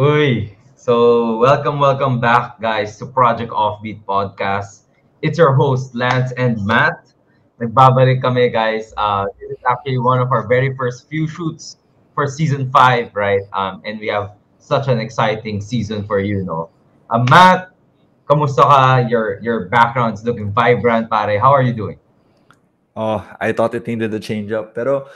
Uy! So, welcome, welcome back, guys, to Project Offbeat Podcast. It's your host, Lance and Matt. Nagbabalik kami, guys. Uh, this is actually one of our very first few shoots for Season 5, right? Um, and we have such an exciting season for you, no? Uh, Matt, kamusta ka? Your, your background's looking vibrant, pare. How are you doing? Oh, I thought it needed a change-up. Pero,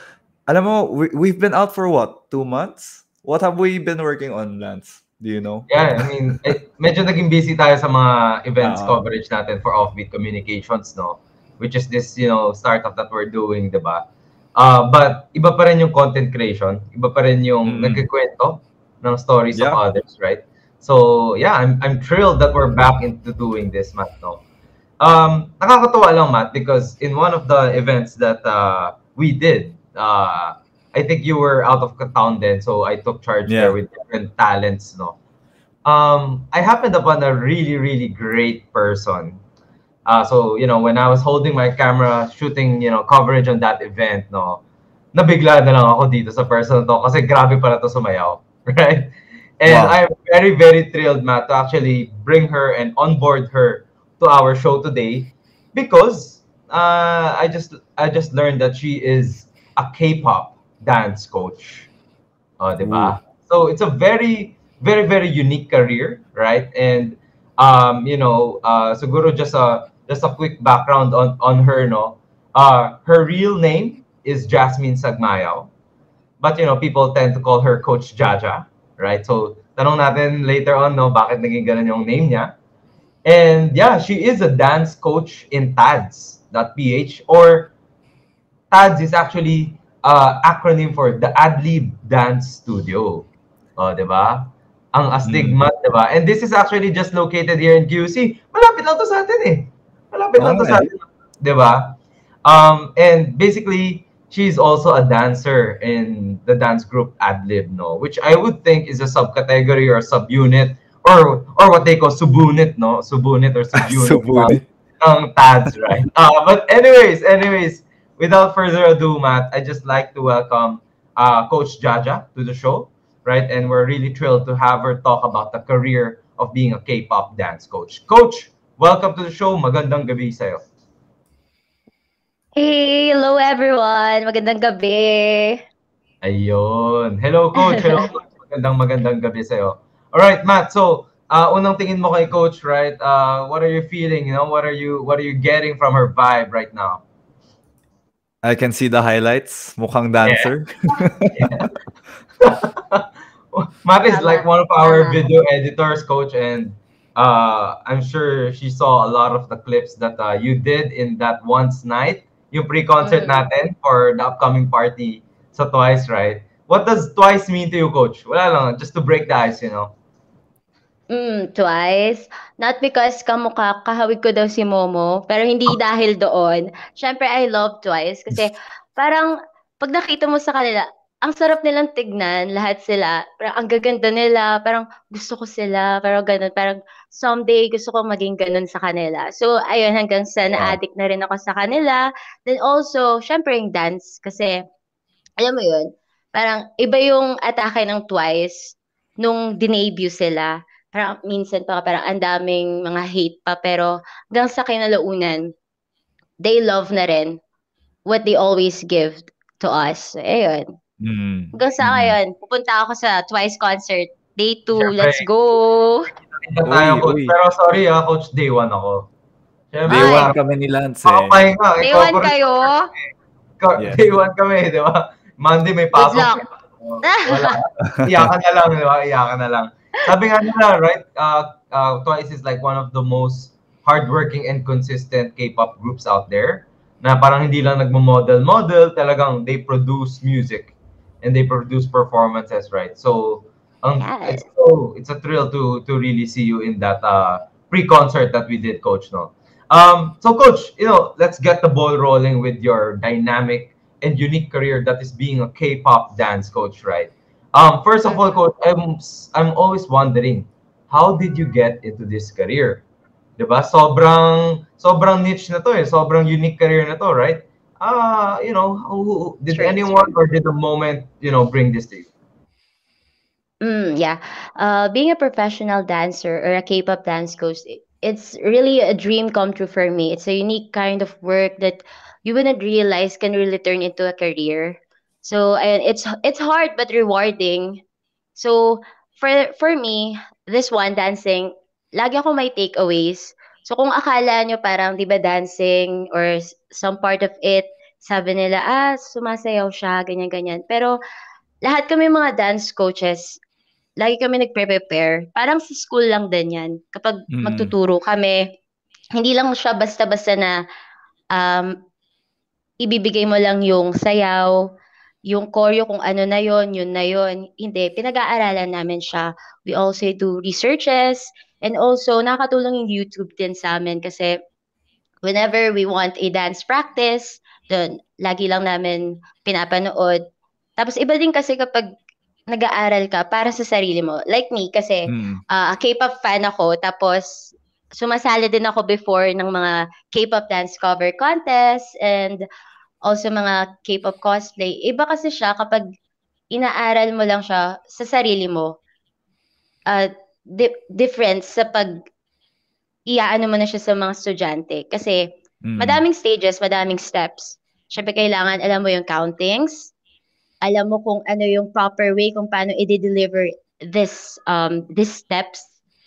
alam mo, we, we've been out for what? Two months? What have we been working on, Lance? Do you know? Yeah, I mean, eh, medyo naging busy tayo sa mga events uh, coverage natin for Offbeat Communications, no? Which is this, you know, startup that we're doing, di ba? Uh, but iba pa rin yung content creation, iba pa rin yung mm. nagkikwento ng stories yeah. of others, right? So, yeah, I'm, I'm thrilled that we're back into doing this, Matt, no? Um, nakakatuwa lang, Matt, because in one of the events that uh, we did, uh, I think you were out of town then, so I took charge yeah. there with different talents. No, um, I happened upon a really, really great person. Uh, so you know, when I was holding my camera, shooting you know coverage on that event, no, nabigla na lang ako dito sa person to kasi grabe pala to sumayaw, right? And wow. I'm very, very thrilled, Matt, to actually bring her and onboard her to our show today, because uh, I just I just learned that she is a K-pop dance coach. Uh, di So it's a very, very, very unique career, right? And um, you know, uh, siguro just a just a quick background on on her, no. Uh, her real name is Jasmine Sagmayaw, but you know, people tend to call her Coach Jaja, right? So tanong natin later on, no, bakit naging ganon yung name niya? And yeah, she is a dance coach in TADS.ph or TADS is actually uh, acronym for the Adlib Dance Studio. Oh, di ba? Ang astigmat, mm. di ba? And this is actually just located here in QC. Malapit lang to sa atin eh. Malapit lang oh, okay. to sa atin. Di ba? Um, and basically, she's also a dancer in the dance group Adlib, no? Which I would think is a subcategory or a subunit or or what they call subunit, no? Subunit or subunit. subunit. Um, TADS, right? uh, but anyways, anyways, without further ado, Matt, I just like to welcome uh, Coach Jaja to the show, right? And we're really thrilled to have her talk about the career of being a K-pop dance coach. Coach, welcome to the show. Magandang gabi sa'yo. Hey, hello everyone. Magandang gabi. Ayun. Hello, Coach. Hello, Coach. Magandang magandang gabi sa'yo. All right, Matt. So, uh, unang tingin mo kay Coach, right? Uh, what are you feeling? You know, what are you what are you getting from her vibe right now? I can see the highlights. Mukhang dancer. Yeah. yeah. Map is like one of our video editors, coach, and uh, I'm sure she saw a lot of the clips that uh, you did in that once night, yung pre-concert mm -hmm. natin for the upcoming party sa Twice, right? What does Twice mean to you, coach? Wala lang, just to break the ice, you know? Mm, twice. Not because kamukha, kahawig ko daw si Momo, pero hindi dahil doon. Siyempre, I love Twice kasi parang pag nakita mo sa kanila, ang sarap nilang tignan, lahat sila. Parang ang gaganda nila, parang gusto ko sila, pero ganun. Parang someday gusto ko maging ganun sa kanila. So, ayun, hanggang sa na-addict na rin ako sa kanila. Then also, syempre yung dance kasi, alam mo yun, parang iba yung atake ng Twice nung dinebut sila parang minsan pa parang ang daming mga hate pa pero hanggang sa kinalaunan they love na rin what they always give to us. Ayun. Mm. Hanggang sa mm. ayun, pupunta ako sa Twice concert. Day 2, Siyempre. let's go! tayo, uy, Pero sorry ah, coach, day 1 ako. Siyempre, day 1 ah, kami ni Lance eh. okay, nga. Ah, day 1 kayo? Yes. Day 1 kami, di ba? Monday may pasok. Good luck. Wala. Iyakan na lang, di ba? Iyakan na lang. Sabi nga nila, right? Uh, uh, Twice is like one of the most hardworking and consistent K-pop groups out there na parang hindi lang nagmo-model-model, talagang they produce music and they produce performances, right? So, um, yes. it's, so it's a thrill to to really see you in that uh, pre-concert that we did, Coach. No, um, so Coach, you know, let's get the ball rolling with your dynamic and unique career that is being a K-pop dance coach, right? Um, first of all, coach, I'm I'm always wondering, how did you get into this career? 'Di ba? Sobrang sobrang niche na 'to eh. Sobrang unique career na 'to, right? Ah, uh, you know, who, did anyone or did the moment, you know, bring this to you? Mm, yeah. Uh, being a professional dancer or a K-pop dance coach, it's really a dream come true for me. It's a unique kind of work that you wouldn't realize can really turn into a career. So and it's it's hard but rewarding. So for for me, this one dancing, lagi ako may takeaways. So kung akala nyo parang 'di ba dancing or some part of it, sabi nila ah sumasayaw siya ganyan ganyan. Pero lahat kami mga dance coaches, lagi kami nagpre-prepare. Parang sa school lang din 'yan. Kapag mm. magtuturo kami, hindi lang siya basta-basta na um, ibibigay mo lang yung sayaw, yung koryo kung ano na yon yun na yon hindi pinag-aaralan namin siya we also do researches and also nakatulong yung YouTube din sa amin kasi whenever we want a dance practice doon lagi lang namin pinapanood tapos iba din kasi kapag nag-aaral ka para sa sarili mo like me kasi mm. uh, K-pop fan ako tapos sumasali din ako before ng mga K-pop dance cover contest and also mga K-pop cosplay. Iba kasi siya kapag inaaral mo lang siya sa sarili mo. Uh, di- difference sa pag iaano mo na siya sa mga estudyante. Kasi mm. madaming stages, madaming steps. Siyempre kailangan alam mo yung countings, alam mo kung ano yung proper way kung paano i-deliver this um these steps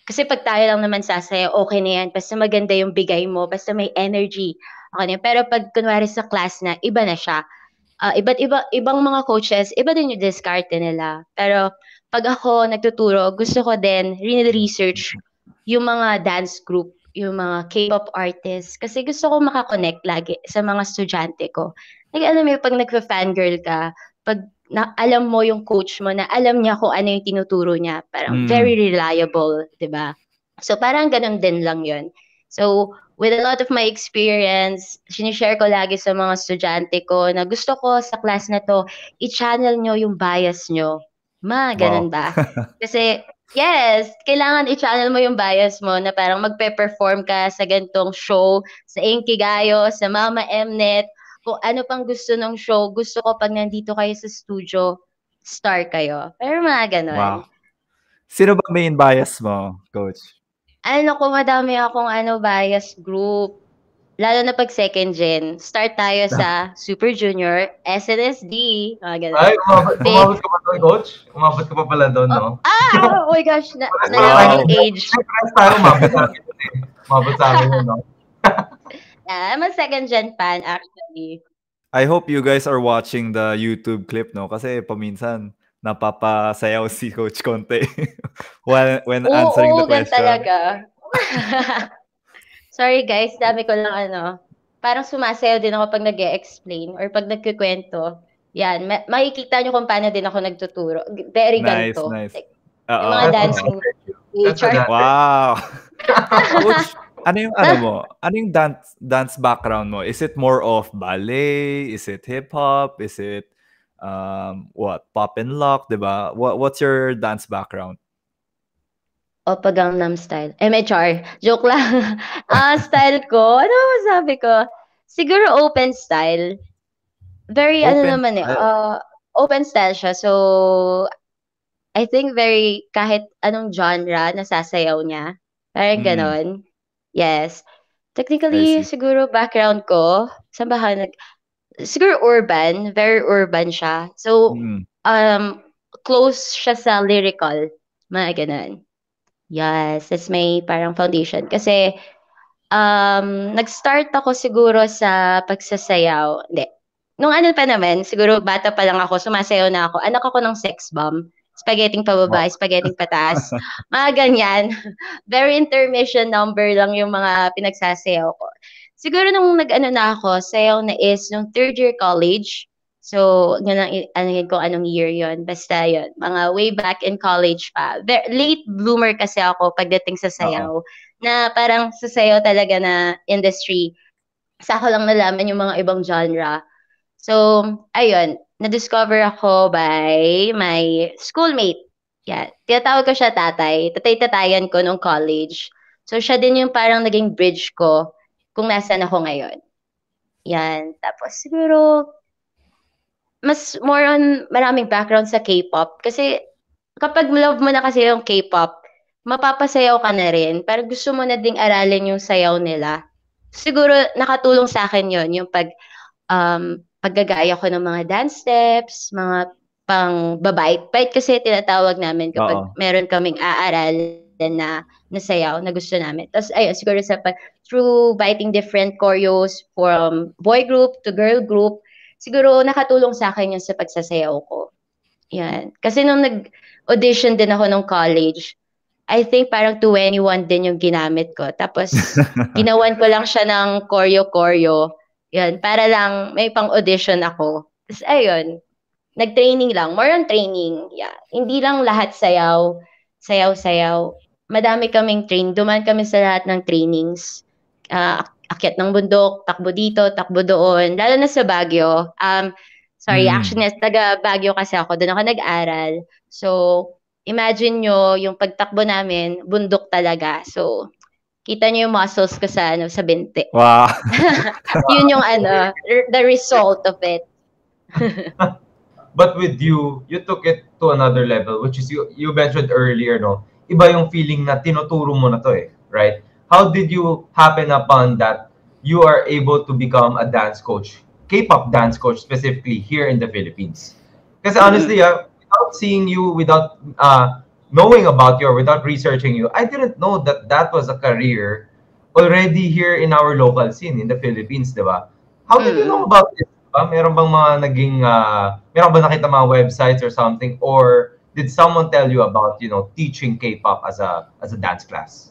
kasi pag tayo lang naman sasaya, okay na yan. Basta maganda yung bigay mo, basta may energy, ako na Pero pag kunwari sa class na, iba na siya. Uh, iba't iba, ibang mga coaches, iba din yung discard nila. Pero pag ako nagtuturo, gusto ko din research yung mga dance group, yung mga K-pop artists. Kasi gusto ko makakonect lagi sa mga estudyante ko. Like, alam mo, pag nagpa-fangirl ka, pag na alam mo yung coach mo na alam niya kung ano yung tinuturo niya. Parang mm. very reliable, 'di ba? So parang ganun din lang 'yon. So with a lot of my experience, sinishare ko lagi sa mga estudyante ko na gusto ko sa class na to, i-channel nyo yung bias nyo. Ma, ganun wow. ba? Kasi, yes, kailangan i-channel mo yung bias mo na parang magpe-perform ka sa gantong show, sa Gayo, sa Mama Mnet, kung ano pang gusto ng show, gusto ko pag nandito kayo sa studio, star kayo. Pero mga ganun. Wow. Sino ba main bias mo, coach? Ano ko, madami akong ano, bias group. Lalo na pag second gen, start tayo sa Super Junior, SNSD. Mga ganun. Ay, umabot, umabot ka pa doon, coach? Umabot ka pa pala doon, no? Oh, ah! Oh my gosh, na, nalaman yung age. Press tayo, umabot sa akin. Eh. Umabot sa akin, no? yeah, I'm a second gen fan, actually. I hope you guys are watching the YouTube clip, no? Kasi paminsan, napapasayaw si Coach Conte when, when oo, answering oo, the question. Oo, talaga. Sorry guys, dami ko lang ano. Parang sumasayaw din ako pag nag explain or pag nagkukwento. Yan, ma- makikita nyo kung paano din ako nagtuturo. Very nice, ganito. Nice, like, oh Yung mga ah. dancing teacher. Wow! Coach, ano yung ano mo? Ano yung dance dance background mo? Is it more of ballet? Is it hip hop? Is it um, what pop and lock, diba? What what's your dance background? Oppa Gangnam Style. MHR. Joke lang. Ah, uh, style ko. Ano masabi ko? Siguro open style. Very, open ano naman eh. Uh, open style siya. So, I think very, kahit anong genre, nasasayaw niya. Parang mm. ganon. Yes. Technically, siguro background ko, saan ba nag... siguro urban, very urban siya. So, mm. um, close siya sa lyrical, mga ganun. Yes, that's my parang foundation. Kasi, um, nag-start ako siguro sa pagsasayaw. Hindi. Nung ano pa naman, siguro bata pa lang ako, sumasayaw na ako. Anak ako ng sex bomb. Spaghetti pababa, oh. spaghetti pataas. mga ganyan. Very intermission number lang yung mga pinagsasayaw ko siguro nung nag-ano na ako, sayaw na is nung third year college. So, yun ang, ano, ko anong year yon Basta yon Mga way back in college pa. Very, late bloomer kasi ako pagdating sa sayaw. Uh-huh. Na parang sa sayaw talaga na industry, sa ako lang nalaman yung mga ibang genre. So, ayun. Na-discover ako by my schoolmate. Yeah. Tinatawag ko siya tatay. Tatay-tatayan ko nung college. So, siya din yung parang naging bridge ko kung nasaan ako ngayon. Yan. Tapos siguro, mas more on maraming background sa K-pop. Kasi kapag love mo na kasi yung K-pop, mapapasayaw ka na rin. Pero gusto mo na ding aralin yung sayaw nila. Siguro nakatulong sa akin yon yung pag um, paggagaya ko ng mga dance steps, mga pang babait. Bait kasi tinatawag namin kapag Oo. meron kaming aaral na nasayaw na gusto namin. Tapos ayun, siguro sa pag, through biting different choreos from boy group to girl group, siguro nakatulong sa akin yun sa pagsasayaw ko. Yan. Kasi nung nag-audition din ako nung college, I think parang 21 din yung ginamit ko. Tapos, ginawan ko lang siya ng koryo-koryo. Yan, para lang may pang-audition ako. Tapos, ayun, nag-training lang. More on training. Yeah. Hindi lang lahat sayaw, sayaw-sayaw madami kaming train. Duman kami sa lahat ng trainings. Uh, akyat ng bundok, takbo dito, takbo doon. Lalo na sa Baguio. Um, sorry, mm. actually, taga Baguio kasi ako. Doon ako nag-aral. So, imagine nyo, yung pagtakbo namin, bundok talaga. So, kita niyo yung muscles ko sa ano sa binti. Wow. Yun yung ano, the result of it. But with you, you took it to another level which is you you mentioned earlier no iba yung feeling na tinuturo mo na to eh, right? How did you happen upon that you are able to become a dance coach, K-pop dance coach specifically here in the Philippines? Kasi hmm. honestly, mm-hmm. without seeing you, without uh, knowing about you, or without researching you, I didn't know that that was a career already here in our local scene in the Philippines, di ba? How did mm you hmm. know about it? Diba? Meron bang mga naging, uh, meron ba nakita mga websites or something? Or did someone tell you about you know teaching K-pop as a as a dance class?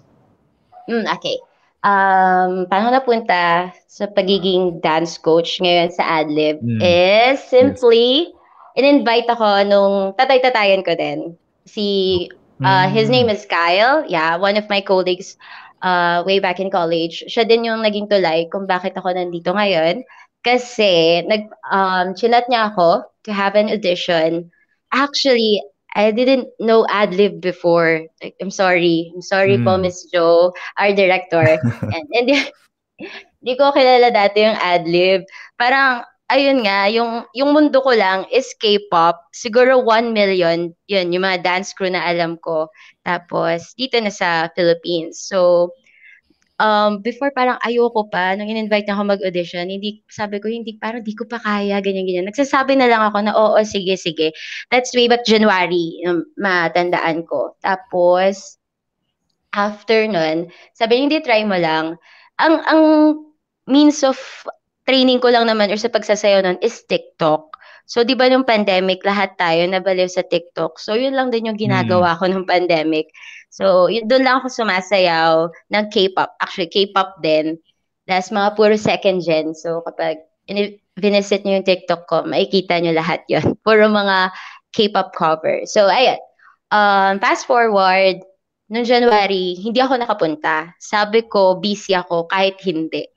Mm, okay. Um, paano napunta sa pagiging dance coach ngayon sa AdLib mm. is simply yes. in-invite ako nung tatay-tatayan ko din. Si, uh, mm. his name is Kyle. Yeah, one of my colleagues uh, way back in college. Siya din yung naging tulay kung bakit ako nandito ngayon. Kasi, nag, um, chinat niya ako to have an audition. Actually, I didn't know ad lib before. Like, I'm sorry. I'm sorry mm. po, hmm. Miss Joe, our director. and, and di ko kilala dati yung ad lib. Parang, ayun nga, yung, yung mundo ko lang is K-pop. Siguro 1 million, yun, yung mga dance crew na alam ko. Tapos, dito na sa Philippines. So, um, before parang ayoko pa, nung in-invite niya ako mag-audition, hindi, sabi ko, hindi, parang di ko pa kaya, ganyan-ganyan. Nagsasabi na lang ako na, oo, sige, sige. That's way back January, um, matandaan ko. Tapos, after nun, sabi hindi, try mo lang. Ang, ang means of training ko lang naman or sa pagsasayaw nun is TikTok. So, di ba nung pandemic, lahat tayo nabaliw sa TikTok. So, yun lang din yung ginagawa mm. ko nung pandemic. So, yun, doon lang ako sumasayaw ng K-pop. Actually, K-pop din. That's mga puro second gen. So, kapag in- visit nyo yung TikTok ko, makikita nyo lahat yon Puro mga K-pop cover. So, ayun. Um, fast forward, noong January, hindi ako nakapunta. Sabi ko, busy ako kahit hindi.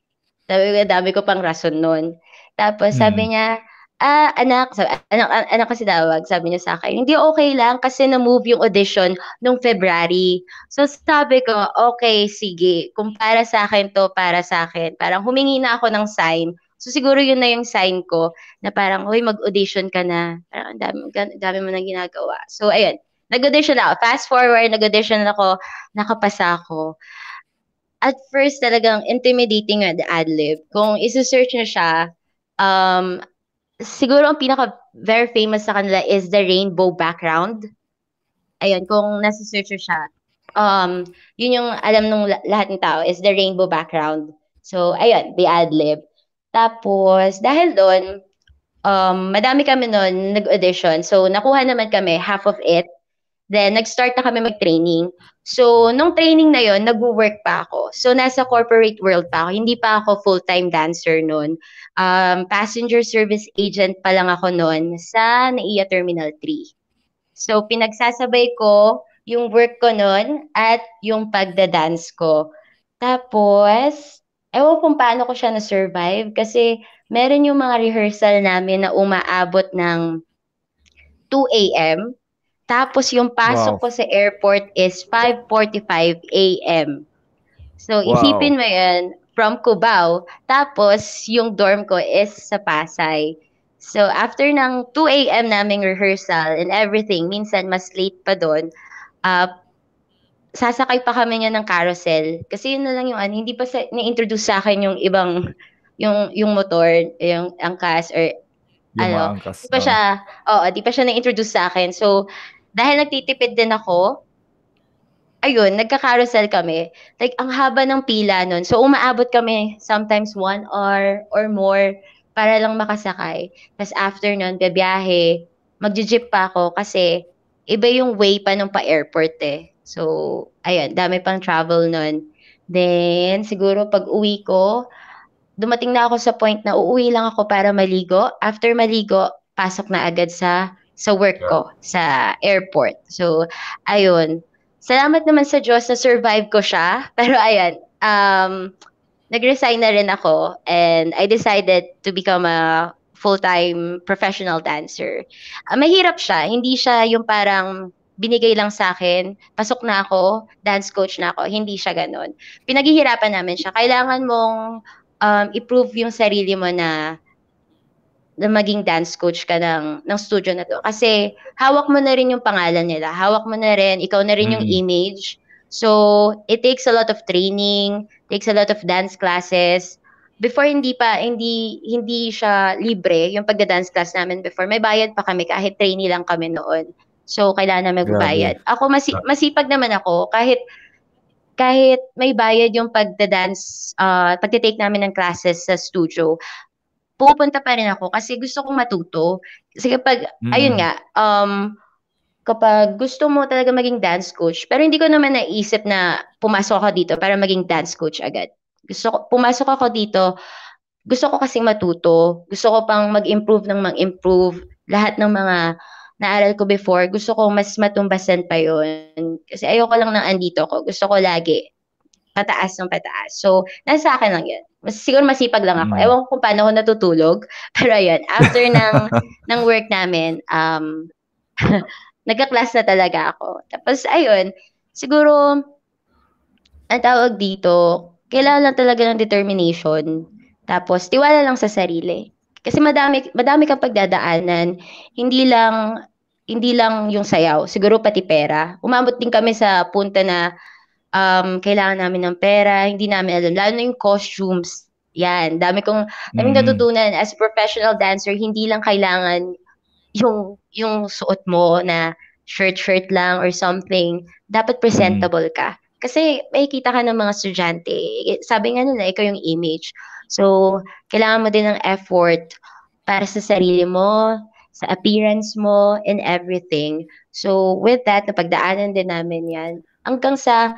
Sabi ko, dami ko pang rason noon. Tapos mm. sabi hmm. niya, ah, anak, sabi, anak, ah, anak kasi dawag, sabi niya sa akin, hindi okay lang kasi na-move yung audition nung February. So sabi ko, okay, sige, kung para sa akin to, para sa akin. Parang humingi na ako ng sign. So siguro yun na yung sign ko na parang, hoy, mag-audition ka na. Parang ang dami, dami mo nang ginagawa. So ayun, nag-audition ako. Fast forward, nag-audition ako, nakapasa ako at first talagang intimidating at ad-lib. Kung isi-search niyo siya, um, siguro ang pinaka very famous sa kanila is the rainbow background. Ayun, kung nasa-search siya. Um, yun yung alam ng lahat ng tao is the rainbow background. So, ayun, the ad-lib. Tapos, dahil doon, um, madami kami noon nag-audition. So, nakuha naman kami half of it. Then, nag-start na kami mag-training. So, nung training na yon nag-work pa ako. So, nasa corporate world pa ako. Hindi pa ako full-time dancer noon. Um, passenger service agent pa lang ako noon sa NAIA Terminal 3. So, pinagsasabay ko yung work ko noon at yung pagda-dance ko. Tapos, ewan kung paano ko siya na-survive kasi meron yung mga rehearsal namin na umaabot ng 2 a.m. Tapos yung pasok wow. ko sa airport is 5.45 a.m. So wow. isipin mo yun, from Cubao. Tapos yung dorm ko is sa Pasay. So after ng 2 a.m. naming rehearsal and everything, minsan mas late pa doon, uh, sasakay pa kami niya ng carousel. Kasi yun na lang yung ano, hindi pa sa, na-introduce sa akin yung ibang, yung, yung motor, yung angkas or yung ano, angkas, di pa oh. siya, oo, oh, di pa siya na-introduce sa akin. So, dahil nagtitipid din ako, ayun, nagka-carousel kami. Like, ang haba ng pila nun. So, umaabot kami sometimes one hour or more para lang makasakay. Tapos after nun, biyahe, magji pa ako kasi iba yung way pa nung pa-airport eh. So, ayun, dami pang travel nun. Then, siguro pag uwi ko, dumating na ako sa point na uuwi lang ako para maligo. After maligo, pasok na agad sa sa work ko sa airport. So, ayun. Salamat naman sa Diyos na survive ko siya. Pero ayun, um, nag-resign na rin ako and I decided to become a full-time professional dancer. Uh, mahirap siya. Hindi siya yung parang binigay lang sa akin, pasok na ako, dance coach na ako. Hindi siya ganun. Pinaghihirapan namin siya. Kailangan mong um, i-prove yung sarili mo na na maging dance coach ka ng, ng studio na to. Kasi hawak mo na rin yung pangalan nila. Hawak mo na rin, ikaw na rin yung image. So, it takes a lot of training, takes a lot of dance classes. Before hindi pa hindi hindi siya libre yung pagda-dance class namin before. May bayad pa kami kahit trainee lang kami noon. So, kailangan na magbayad. Grabe. Ako masi- ah. masipag naman ako kahit kahit may bayad yung pagda-dance, uh, ah, pagte-take namin ng classes sa studio, pupunta pa rin ako kasi gusto kong matuto. Kasi kapag, mm. ayun nga, um, kapag gusto mo talaga maging dance coach, pero hindi ko naman naisip na pumasok ako dito para maging dance coach agad. Gusto ko, pumasok ako dito, gusto ko kasi matuto, gusto ko pang mag-improve ng mag-improve, lahat ng mga naaral ko before, gusto ko mas matumbasan pa yon Kasi ayoko lang nang andito ko. Gusto ko lagi pataas ng pataas. So, nasa akin lang yun siguro masipag lang ako. Mm. Ewan ko kung paano ako natutulog. Pero ayun, after ng, ng work namin, um, nagka-class na talaga ako. Tapos ayun, siguro, ang tawag dito, kailangan lang talaga ng determination. Tapos, tiwala lang sa sarili. Kasi madami, madami kang pagdadaanan. Hindi lang, hindi lang yung sayaw. Siguro pati pera. Umabot din kami sa punta na um, kailangan namin ng pera, hindi namin alam. Lalo na yung costumes. Yan, dami kong daming mm-hmm. natutunan as a professional dancer, hindi lang kailangan yung yung suot mo na shirt shirt lang or something, dapat mm-hmm. presentable mm-hmm. ka. Kasi makikita ka ng mga estudyante. Sabi nga nila, ikaw yung image. So, kailangan mo din ng effort para sa sarili mo, sa appearance mo, and everything. So, with that, napagdaanan din namin yan. Hanggang sa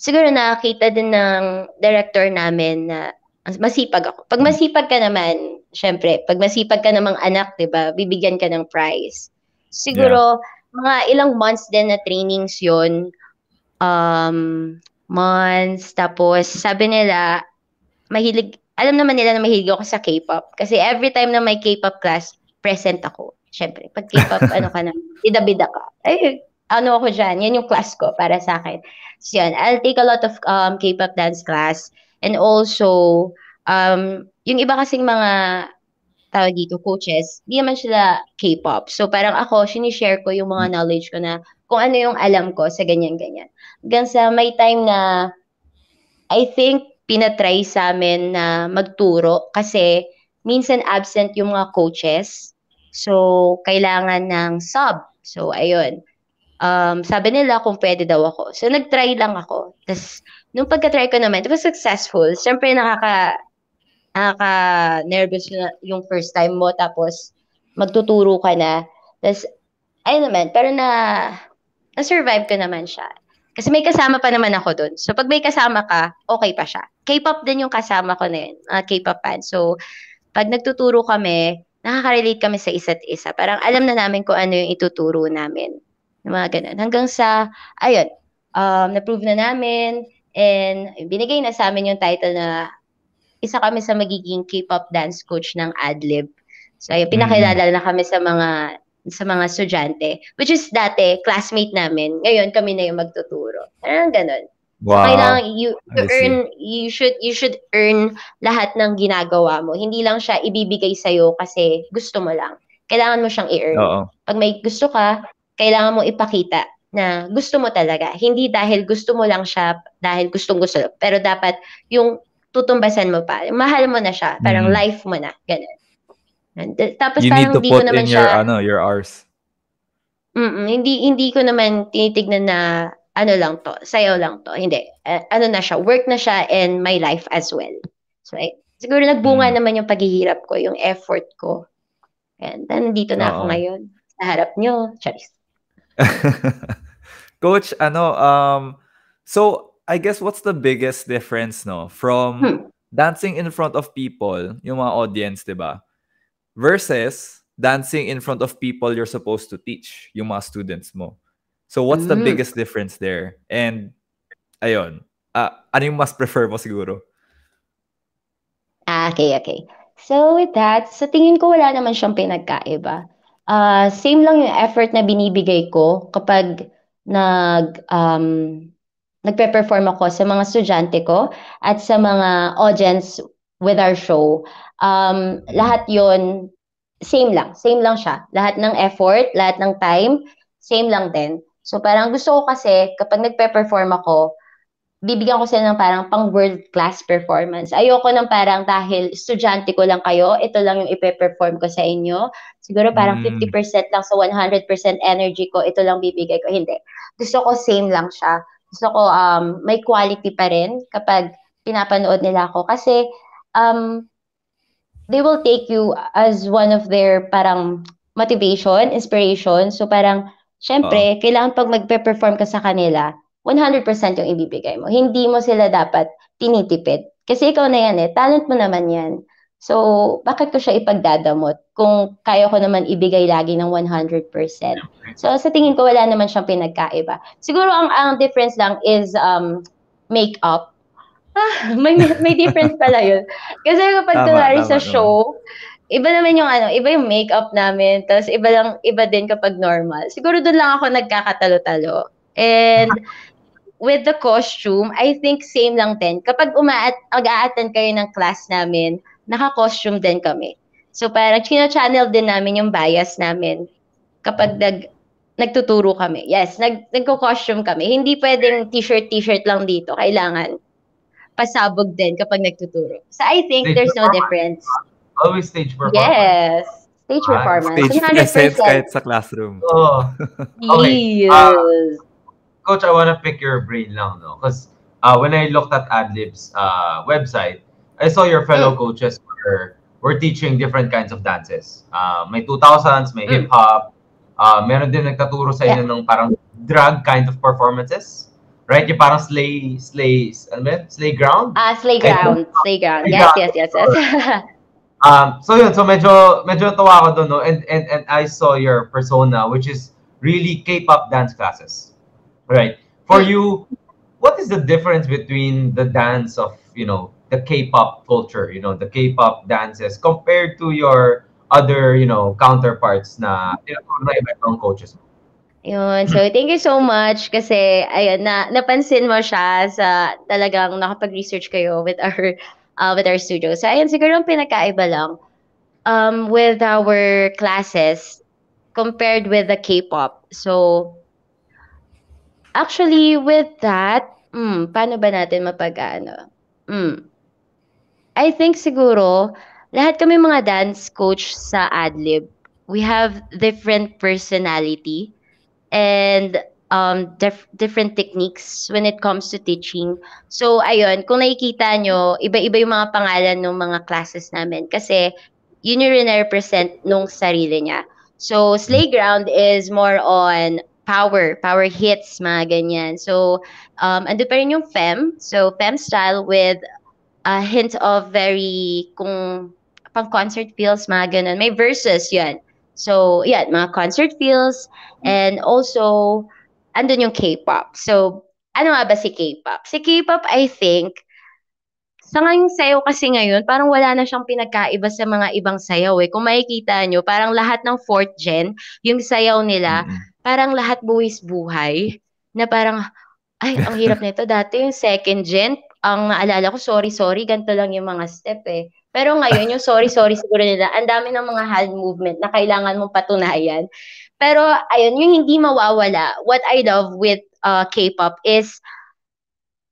siguro nakakita din ng director namin na masipag ako. Pag masipag ka naman, syempre, pag masipag ka namang anak, 'di ba? Bibigyan ka ng prize. Siguro yeah. mga ilang months din na trainings 'yon. Um months tapos sabi nila mahilig alam naman nila na mahilig ako sa K-pop kasi every time na may K-pop class, present ako. Syempre, pag K-pop ano ka na, bidabida ka. Ay, ano ako dyan, yan yung class ko para sa akin. So yan, I'll take a lot of um, K-pop dance class and also um, yung iba kasing mga tawag dito, coaches, di naman sila K-pop. So parang ako, sinishare ko yung mga hmm. knowledge ko na kung ano yung alam ko sa ganyan-ganyan. Hanggang sa may time na I think pinatry sa amin na magturo kasi minsan absent yung mga coaches. So, kailangan ng sub. So, ayun um, sabi nila kung pwede daw ako. So, nag-try lang ako. Tapos, nung pagka-try ko naman, it was successful. Siyempre, nakaka, nakaka-nervous na yung first time mo. Tapos, magtuturo ka na. Tapos, ayun naman. Pero na, na-survive ko naman siya. Kasi may kasama pa naman ako doon. So, pag may kasama ka, okay pa siya. K-pop din yung kasama ko na yun. Uh, K-pop fan. So, pag nagtuturo kami, nakaka-relate kami sa isa't isa. Parang alam na namin kung ano yung ituturo namin. Yung mga ganun. Hanggang sa, ayun, um, na-prove na namin and binigay na sa amin yung title na isa kami sa magiging K-pop dance coach ng AdLib. So, ayun, pinakilala mm-hmm. na kami sa mga sa mga estudyante, which is dati, classmate namin. Ngayon, kami na yung magtuturo. Parang ganun. Wow. So, kailangan you to earn you should you should earn lahat ng ginagawa mo. Hindi lang siya ibibigay sa iyo kasi gusto mo lang. Kailangan mo siyang i-earn. Oo. Pag may gusto ka, kailangan mo ipakita na gusto mo talaga. Hindi dahil gusto mo lang siya, dahil gustong gusto. Pero dapat yung tutumbasan mo pa. Mahal mo na siya. Parang mm. life mo na. Ganun. And, eh, Tapos you parang hindi ko naman your, siya... Ano, your hours. Mm-mm, hindi, hindi ko naman tinitignan na ano lang to, sayo lang to. Hindi. Uh, ano na siya, work na siya and my life as well. So, eh, siguro nagbunga mm. naman yung paghihirap ko, yung effort ko. And then, dito na Oo. ako ngayon. Sa harap nyo, Charis. Coach, I um, so I guess what's the biggest difference no from hmm. dancing in front of people, yung mga audience ba? Versus dancing in front of people you're supposed to teach, yung mga students mo. So what's mm. the hmm. biggest difference there? And ayon, uh, ah, ano yung mas prefer mo siguro? Ah, okay, okay. So with that, sa tingin ko wala naman siyang pinagkaiba. uh, same lang yung effort na binibigay ko kapag nag um, nagpe-perform ako sa mga estudyante ko at sa mga audience with our show. Um, lahat yon same lang. Same lang siya. Lahat ng effort, lahat ng time, same lang din. So parang gusto ko kasi kapag nagpe-perform ako, bibigyan ko sila ng parang pang world class performance. Ayoko ng parang dahil estudyante ko lang kayo, ito lang yung ipe-perform ko sa inyo. Siguro parang mm. 50% lang sa so 100% energy ko, ito lang bibigay ko. Hindi. Gusto ko same lang siya. Gusto ko um, may quality pa rin kapag pinapanood nila ako. Kasi um, they will take you as one of their parang motivation, inspiration. So parang, syempre, uh kailangan pag magpe-perform ka sa kanila, 100% yung ibibigay mo. Hindi mo sila dapat tinitipid. Kasi ikaw na yan eh, talent mo naman yan. So, bakit ko siya ipagdadamot kung kaya ko naman ibigay lagi ng 100%? So, sa tingin ko, wala naman siyang pinagkaiba. Siguro, ang, ang difference lang is um, makeup. Ah, may, may difference pala yun. Kasi kapag kunwari sa show, iba naman yung ano, iba yung makeup namin, tapos iba lang iba din kapag normal. Siguro doon lang ako nagkakatalo-talo. And with the costume, I think same lang din. Kapag umaat, mag-aatan kayo ng class namin, naka-costume din kami. So parang chino-channel din namin yung bias namin kapag nag, nagtuturo kami. Yes, nag, nagko-costume kami. Hindi pwedeng t-shirt, t-shirt lang dito. Kailangan pasabog din kapag nagtuturo. So I think stage there's no difference. Always stage performance. Yes. Stage ah, performance. Stage 100%. kahit sa classroom. Oh. Okay. Ah, yes. Uh, Coach, I wanna pick your brain lang, no? Because uh, when I looked at AdLib's uh, website, I saw your fellow mm. coaches were, were teaching different kinds of dances. Uh, may 2000s, may mm. hip-hop. Uh, meron din nagtaturo sa inyo yeah. ng parang drag kind of performances. Right? Yung parang slay, slay, ano ba? Slay ground? Ah, uh, slay ground. Then, slay ground. Slay yes, yes, yes, yes. um, so yun, so medyo, medyo natuwa ako doon, no? And, and, and I saw your persona, which is really K-pop dance classes. Right. For you, what is the difference between the dance of, you know, the K-pop culture, you know, the K-pop dances compared to your other, you know, counterparts na tinaturo na iba coaches mo? Yun. So, thank you so much kasi, ayun, na, napansin mo siya sa talagang nakapag-research kayo with our uh, with our studio. So, ayun, siguro ang pinakaiba lang um, with our classes compared with the K-pop. So, Actually, with that, mm, paano ba natin mapag-ano? Mm. I think siguro, lahat kami mga dance coach sa AdLib. We have different personality and um, def- different techniques when it comes to teaching. So, ayun, kung nakikita nyo, iba-iba yung mga pangalan ng mga classes namin kasi yun yung represent nung sarili niya. So, Slayground is more on power, power hits, mga ganyan. So, um, ando pa rin yung femme. So, femme style with a hint of very, kung pang concert feels, mga ganun. May verses, yan. So, yan, mga concert feels. And also, andun yung K-pop. So, ano nga ba si K-pop? Si K-pop, I think, sa ngayon sayo kasi ngayon, parang wala na siyang pinagkaiba sa mga ibang sayaw eh. Kung makikita nyo, parang lahat ng fourth gen, yung sayaw nila, mm-hmm parang lahat buwis buhay na parang, ay, ang hirap nito. Dati yung second gen, ang naalala ko, sorry, sorry, ganito lang yung mga step eh. Pero ngayon, yung sorry, sorry siguro nila, ang dami ng mga hand movement na kailangan mong patunayan. Pero ayun, yung hindi mawawala, what I love with uh, K-pop is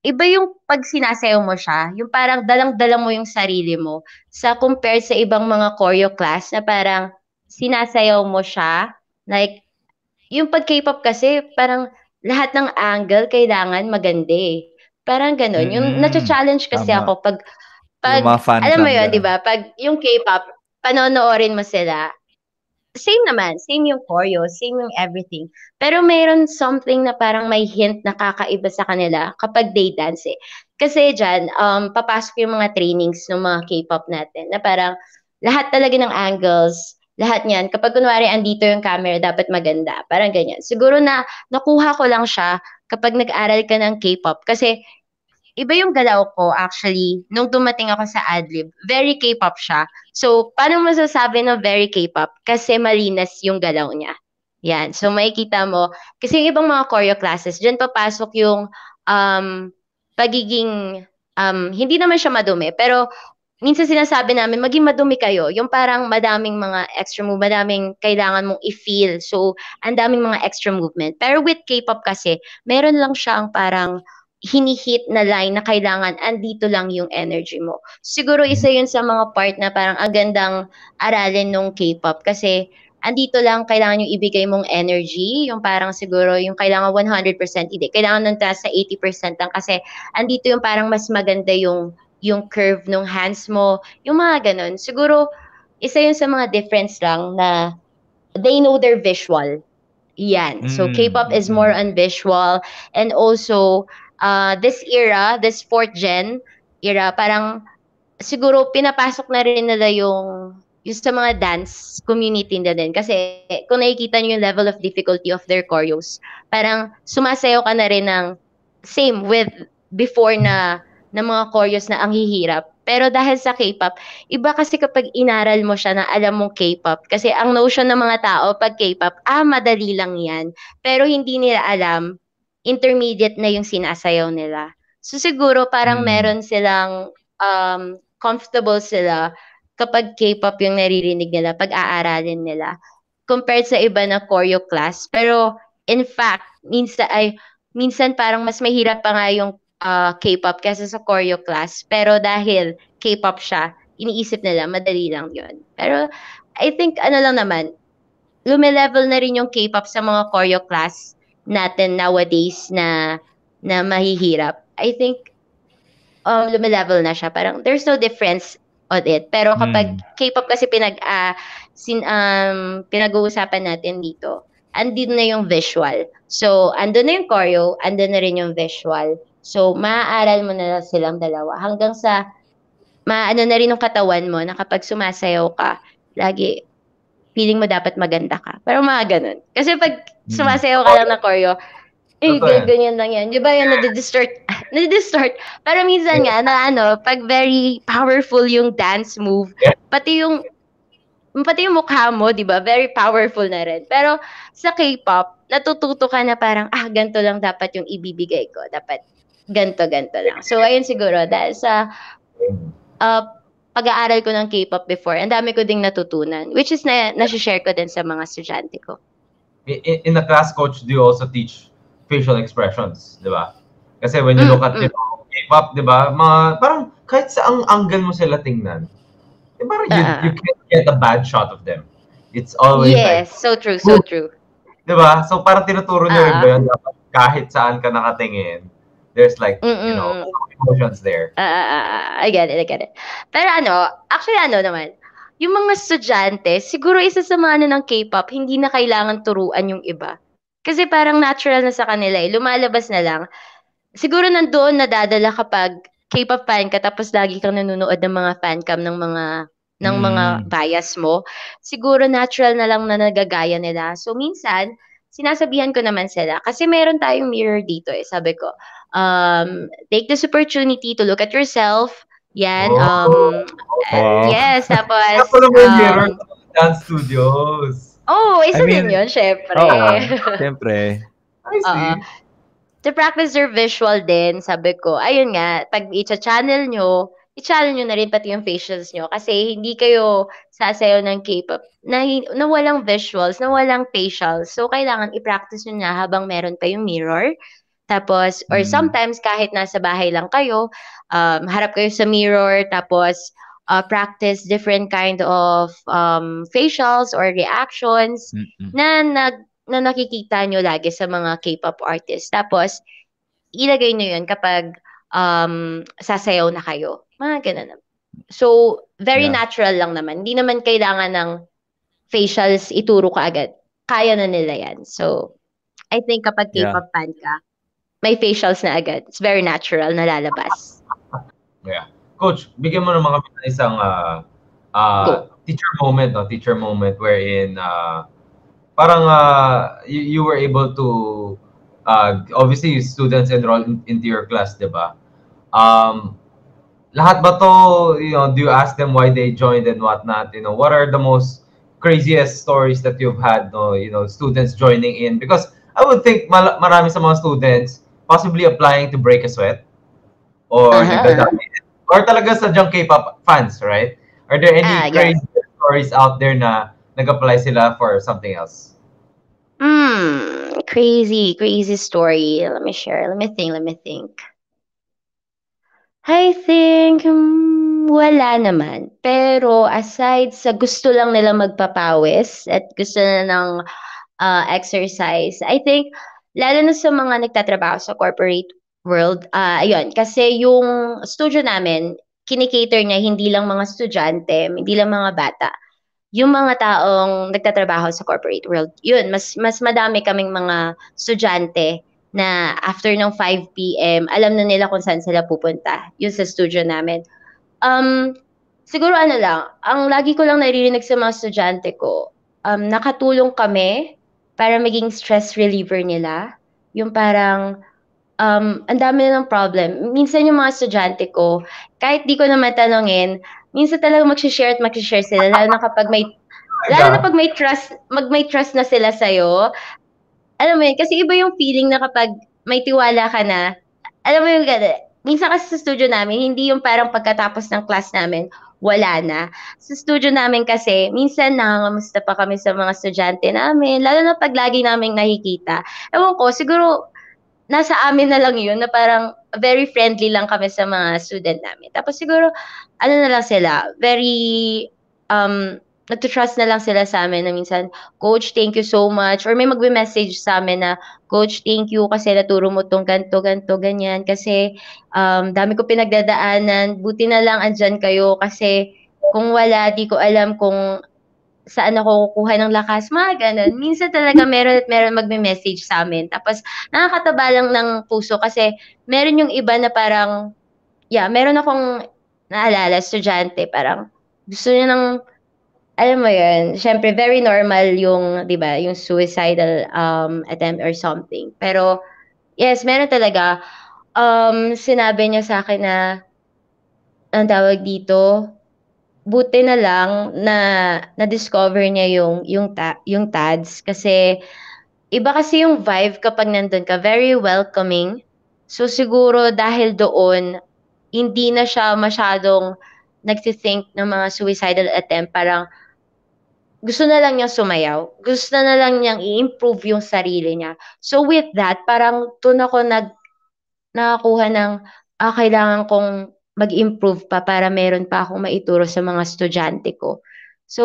iba yung pag sinasayaw mo siya, yung parang dalang-dala mo yung sarili mo sa compared sa ibang mga choreo class na parang sinasayaw mo siya, like yung pag K-pop kasi, parang lahat ng angle kailangan maganda eh. Parang ganun. Yung mm-hmm. nacha-challenge kasi Tama. ako pag pag alam mo 'yun, 'di ba? Pag yung K-pop, panonoorin mo sila. Same naman, same yung choreo, same yung everything. Pero mayroon something na parang may hint na kakaiba sa kanila kapag they dance. Eh. Kasi diyan, um papasok yung mga trainings ng mga K-pop natin na parang lahat talaga ng angles lahat niyan. Kapag kunwari andito yung camera, dapat maganda. Parang ganyan. Siguro na nakuha ko lang siya kapag nag-aral ka ng K-pop. Kasi iba yung galaw ko actually nung dumating ako sa adlib. Very K-pop siya. So, paano masasabi na very K-pop? Kasi malinas yung galaw niya. Yan. So, makikita mo. Kasi yung ibang mga choreo classes, dyan papasok yung um, pagiging, um, hindi naman siya madumi, pero minsan sinasabi namin, maging madumi kayo. Yung parang madaming mga extra move, madaming kailangan mong i-feel. So, ang daming mga extra movement. Pero with K-pop kasi, meron lang siyang parang hinihit na line na kailangan andito lang yung energy mo. Siguro mm-hmm. isa yun sa mga part na parang agandang aralin nung K-pop kasi andito lang kailangan yung ibigay mong energy, yung parang siguro yung kailangan 100% hindi. Kailangan nang taas sa 80% lang kasi andito yung parang mas maganda yung yung curve ng hands mo, yung mga ganun. Siguro, isa yun sa mga difference lang na they know their visual. Yan. Mm. So, K-pop is more on visual. And also, uh, this era, this fourth gen era, parang siguro pinapasok na rin nila yung yung sa mga dance community na din. Kasi kung nakikita nyo yung level of difficulty of their choreos, parang sumasayaw ka na rin ng same with before na ng mga choreos na ang hihirap. Pero dahil sa K-pop, iba kasi kapag inaral mo siya na alam mong K-pop. Kasi ang notion ng mga tao pag K-pop, ah, madali lang yan. Pero hindi nila alam, intermediate na yung sinasayaw nila. So siguro parang hmm. meron silang um, comfortable sila kapag K-pop yung naririnig nila, pag aaralin nila. Compared sa iba na choreo class. Pero in fact, minsan ay minsan parang mas mahirap pa nga yung uh, K-pop kaysa sa choreo class. Pero dahil K-pop siya, iniisip nila, madali lang yun. Pero I think, ano lang naman, lumilevel na rin yung K-pop sa mga choreo class natin nowadays na na mahihirap. I think um, lumilevel na siya. Parang there's no difference on it. Pero hmm. kapag hmm. K-pop kasi pinag uh, sin, um, pinag-uusapan natin dito, andun na yung visual. So, andun na yung choreo, andun na rin yung visual. So, maaaral mo na silang dalawa hanggang sa maano na rin ng katawan mo na kapag sumasayaw ka, lagi feeling mo dapat maganda ka. Pero mga ganun. Kasi pag hmm. sumasayaw ka lang ng choreo, eh, okay. ganyan lang yan. Di ba yan, nadidistort? nadidistort. Pero minsan nga, na ano, pag very powerful yung dance move, pati yung, pati yung mukha mo, di ba, very powerful na rin. Pero sa K-pop, natututo ka na parang, ah, ganito lang dapat yung ibibigay ko. Dapat ganto ganto lang. So ayun siguro dahil sa uh, pag-aaral ko ng K-pop before, ang dami ko ding natutunan which is na na-share ko din sa mga estudyante ko. In, in the class coach, do you also teach facial expressions, 'di ba? Kasi when you mm, look at mm, K-pop, 'di ba? Mga parang kahit sa ang angle mo sila tingnan, eh, parang uh you, ah. you can't get a bad shot of them. It's always Yes, like, so true, so true. 'Di ba? So parang tinuturo niyo uh ah. rin ba 'yun dapat kahit saan ka nakatingin, There's like, Mm-mm. you know, emotions there. Uh, uh, I get it, I get it. Pero ano, actually ano naman, yung mga estudyante, siguro isa sa mga ano ng K-pop, hindi na kailangan turuan yung iba. Kasi parang natural na sa kanila eh. Lumalabas na lang. Siguro nandoon nadadala kapag K-pop fan ka tapos lagi kang nanonood ng mga fancam ng mga ng mm. mga bias mo. Siguro natural na lang na nagagaya nila. So minsan, sinasabihan ko naman sila. Kasi meron tayong mirror dito eh, sabi ko. Um, take this opportunity to look at yourself. Yan. Oh. Um, oh. Uh, yes, tapos... Tapos um, dance studios. Oh, isa I mean, din yun, syempre. oh, ah, syempre. I see. Uh, to practice your visual din, sabi ko. Ayun nga, pag i-channel nyo, i-challenge nyo na rin pati yung facials nyo kasi hindi kayo sasayaw ng K-pop na, na walang visuals, na walang facials. So, kailangan i-practice nyo na habang meron pa yung mirror. Tapos, or mm. sometimes kahit nasa bahay lang kayo, um, harap kayo sa mirror, tapos uh, practice different kind of um, facials or reactions Mm-mm. na, na, na nakikita nyo lagi sa mga K-pop artists. Tapos, ilagay nyo yun kapag um, sasayaw na kayo. Mga ganun So, very yeah. natural lang naman. Hindi naman kailangan ng facials ituro ka agad. Kaya na nila yan. So, I think kapag K-pop yeah. fan ka, may facials na agad. It's very natural na lalabas. Yeah. Coach, bigyan mo naman kami ng isang uh, uh, teacher moment, no? teacher moment wherein uh, parang uh, you, you were able to uh, obviously students enroll in, into your class, 'di ba? Um, lahat ba to, you know, do you ask them why they joined and whatnot? You know, what are the most craziest stories that you've had, no, you know, students joining in? Because I would think mal- marami sa mga students possibly applying to break a sweat or uh-huh. or talaga sa junk K-pop fans, right? Are there any uh, ah, crazy stories out there na nag-apply sila for something else? Hmm, crazy, crazy story. Let me share. Let me think. Let me think. I think, hmm, wala naman. Pero aside sa gusto lang nila magpapawis at gusto na ng uh, exercise, I think, lalo na sa mga nagtatrabaho sa corporate world, uh, ayun, kasi yung studio namin, kinikater niya hindi lang mga estudyante, hindi lang mga bata. Yung mga taong nagtatrabaho sa corporate world, yun, mas, mas madami kaming mga estudyante na after ng 5 p.m., alam na nila kung saan sila pupunta. Yun sa studio namin. Um, siguro ano lang, ang lagi ko lang naririnig sa mga estudyante ko, um, nakatulong kami para maging stress reliever nila. Yung parang, um, ang dami na ng problem. Minsan yung mga estudyante ko, kahit di ko na matanongin, minsan talaga mag-share at mag-share sila, lalo na kapag may Lalo na pag may trust, mag may trust na sila sa iyo, alam mo yun, kasi iba yung feeling na kapag may tiwala ka na, alam mo yung gano'n, minsan kasi sa studio namin, hindi yung parang pagkatapos ng class namin, wala na. Sa studio namin kasi, minsan nangangamusta pa kami sa mga estudyante namin, lalo na pag lagi namin nakikita. Ewan ko, siguro nasa amin na lang yun na parang very friendly lang kami sa mga student namin. Tapos siguro, ano na lang sila, very um, nag-trust na lang sila sa amin na minsan, Coach, thank you so much. Or may magbe-message sa amin na, Coach, thank you kasi naturo mo tong ganto, ganto, ganyan. Kasi um, dami ko pinagdadaanan. Buti na lang andyan kayo kasi kung wala, di ko alam kung saan ako kukuha ng lakas, mga ganun. Minsan talaga meron at meron magme-message sa amin. Tapos, nakakataba lang ng puso kasi meron yung iba na parang, yeah, meron akong naalala, estudyante, parang gusto niya ng alam mo yun, syempre very normal yung, di ba, yung suicidal um, attempt or something. Pero, yes, meron talaga. Um, sinabi niya sa akin na, ang tawag dito, buti na lang na na-discover niya yung yung ta- yung tads kasi iba kasi yung vibe kapag nandun ka, very welcoming. So siguro dahil doon hindi na siya masyadong nagsi-think ng mga suicidal attempt parang gusto na lang niyang sumayaw, gusto na lang niyang i-improve yung sarili niya. So with that, parang doon ako nag nakakuha ng ah, kailangan kong mag-improve pa para meron pa akong maituro sa mga estudyante ko. So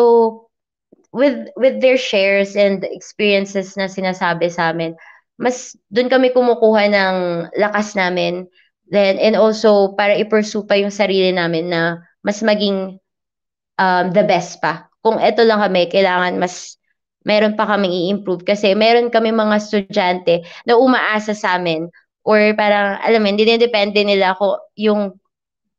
with with their shares and experiences na sinasabi sa amin, mas doon kami kumukuha ng lakas namin. Then and also para i-pursue pa yung sarili namin na mas maging um, the best pa kung eto lang kami, kailangan mas meron pa kaming i-improve kasi meron kami mga estudyante na umaasa sa amin or parang, alam mo, hindi dinidepende nila ko yung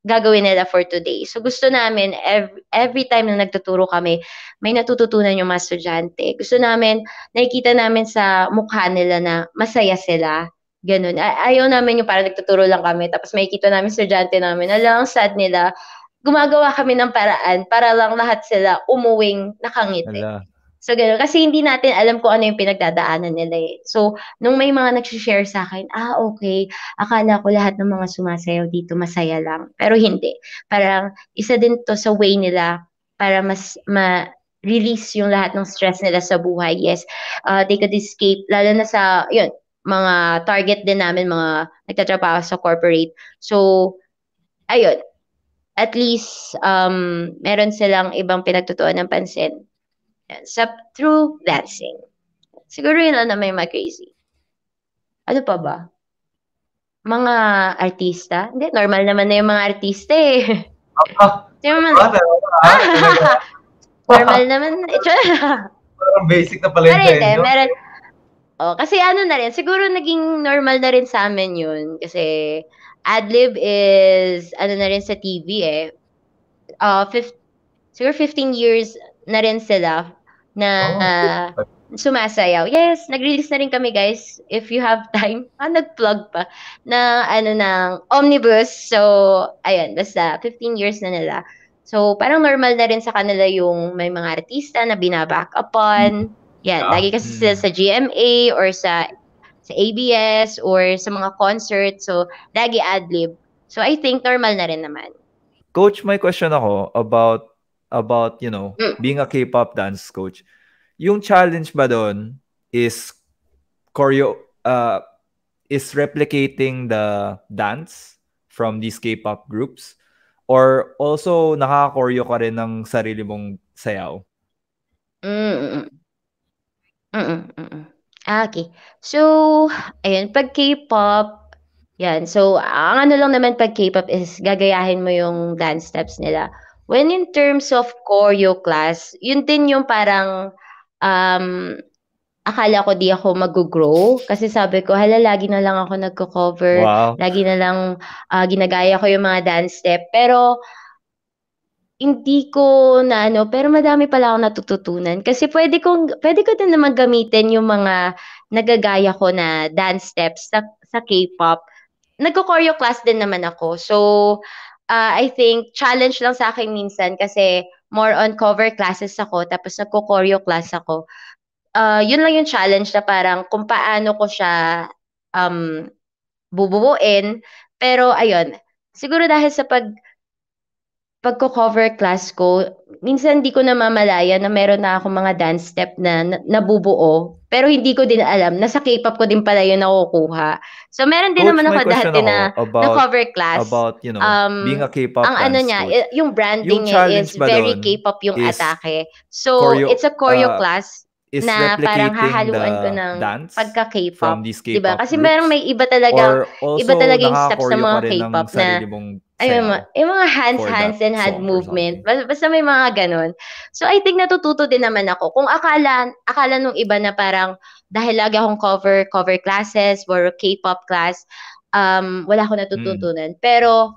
gagawin nila for today. So gusto namin, every, every time na nagtuturo kami, may natututunan yung mga estudyante. Gusto namin, nakikita namin sa mukha nila na masaya sila. Ganun. Ay- ayaw namin yung parang nagtuturo lang kami. Tapos makikita namin estudyante namin, alam, sad nila gumagawa kami ng paraan para lang lahat sila umuwing nakangiti. Ala. So, gano'n. Kasi hindi natin alam kung ano yung pinagdadaanan nila eh. So, nung may mga nagsishare sa akin, ah, okay, akala ko lahat ng mga sumasayaw dito masaya lang. Pero hindi. Parang isa din to sa way nila para mas ma release yung lahat ng stress nila sa buhay. Yes, uh, they could escape, lalo na sa, yun, mga target din namin, mga nagtatrabaho sa corporate. So, ayun, at least um, meron silang ibang pinagtutuan ng pansin. Sa through dancing. Siguro yun lang na may ma-crazy. Ano pa ba? Mga artista? Hindi, normal naman na yung mga artista eh. Ah, naman. Ah, normal naman. Parang basic na pala yung trend. Eh. Meron, Oh, kasi ano na rin, siguro naging normal na rin sa amin yun. Kasi Adlib is, ano na rin sa TV eh, uh, fif- siguro 15 years na rin sila na oh. uh, sumasayaw. Yes, nag-release na rin kami guys. If you have time, ah, nag-plug pa na ano ng Omnibus. So, ayun, basta 15 years na nila. So, parang normal na rin sa kanila yung may mga artista na binaback upon. Hmm. Yan, yeah. lagi kasi hmm. sila sa GMA or sa sa ABS or sa mga concert. So, lagi ad-lib. So, I think normal na rin naman. Coach, may question ako about about, you know, mm. being a K-pop dance coach. Yung challenge ba doon is choreo uh, is replicating the dance from these K-pop groups or also nakakoryo ka rin ng sarili mong sayaw? Mm-mm. Mm-mm. Ah, okay. So, ayun, pag K-pop, yan. So, ang ano lang naman pag K-pop is gagayahin mo yung dance steps nila. When in terms of choreo class, yun din yung parang um, akala ko di ako mag-grow kasi sabi ko, hala, lagi na lang ako nagko-cover. Wow. Lagi na lang uh, ginagaya ko yung mga dance step. Pero hindi ko na ano, pero madami pala ako natututunan. Kasi pwede, kong, pwede ko din naman gamitin yung mga nagagaya ko na dance steps sa, sa K-pop. Nagko-choreo class din naman ako. So, uh, I think challenge lang sa akin minsan kasi more on cover classes ako tapos nagko-choreo class ako. Uh, yun lang yung challenge na parang kung paano ko siya um, bubuuin. Pero ayun, siguro dahil sa pag pagko-cover class ko, minsan hindi ko namamalaya na meron na ako mga dance step na, nabubuo. Pero hindi ko din alam. Nasa K-pop ko din pala yun nakukuha. So, meron din Coach, naman ako dati na, about, na cover class. About, you know, um, being a K-pop Ang ano niya, coach. yung branding yung niya is very K-pop yung is atake. So, choreo, it's a choreo uh, class is na parang hahaluan ko ng pagka K-pop. K-pop diba? Kasi groups, merong may iba talaga, iba talaga yung steps ng mga K-pop na ay, mga, yung mga hands, hands and hand movement. Basta may mga ganun. So, I think natututo din naman ako. Kung akala, akala nung iba na parang, dahil lagi akong cover, cover classes or K-pop class, um, wala akong natututunan. Mm. Pero,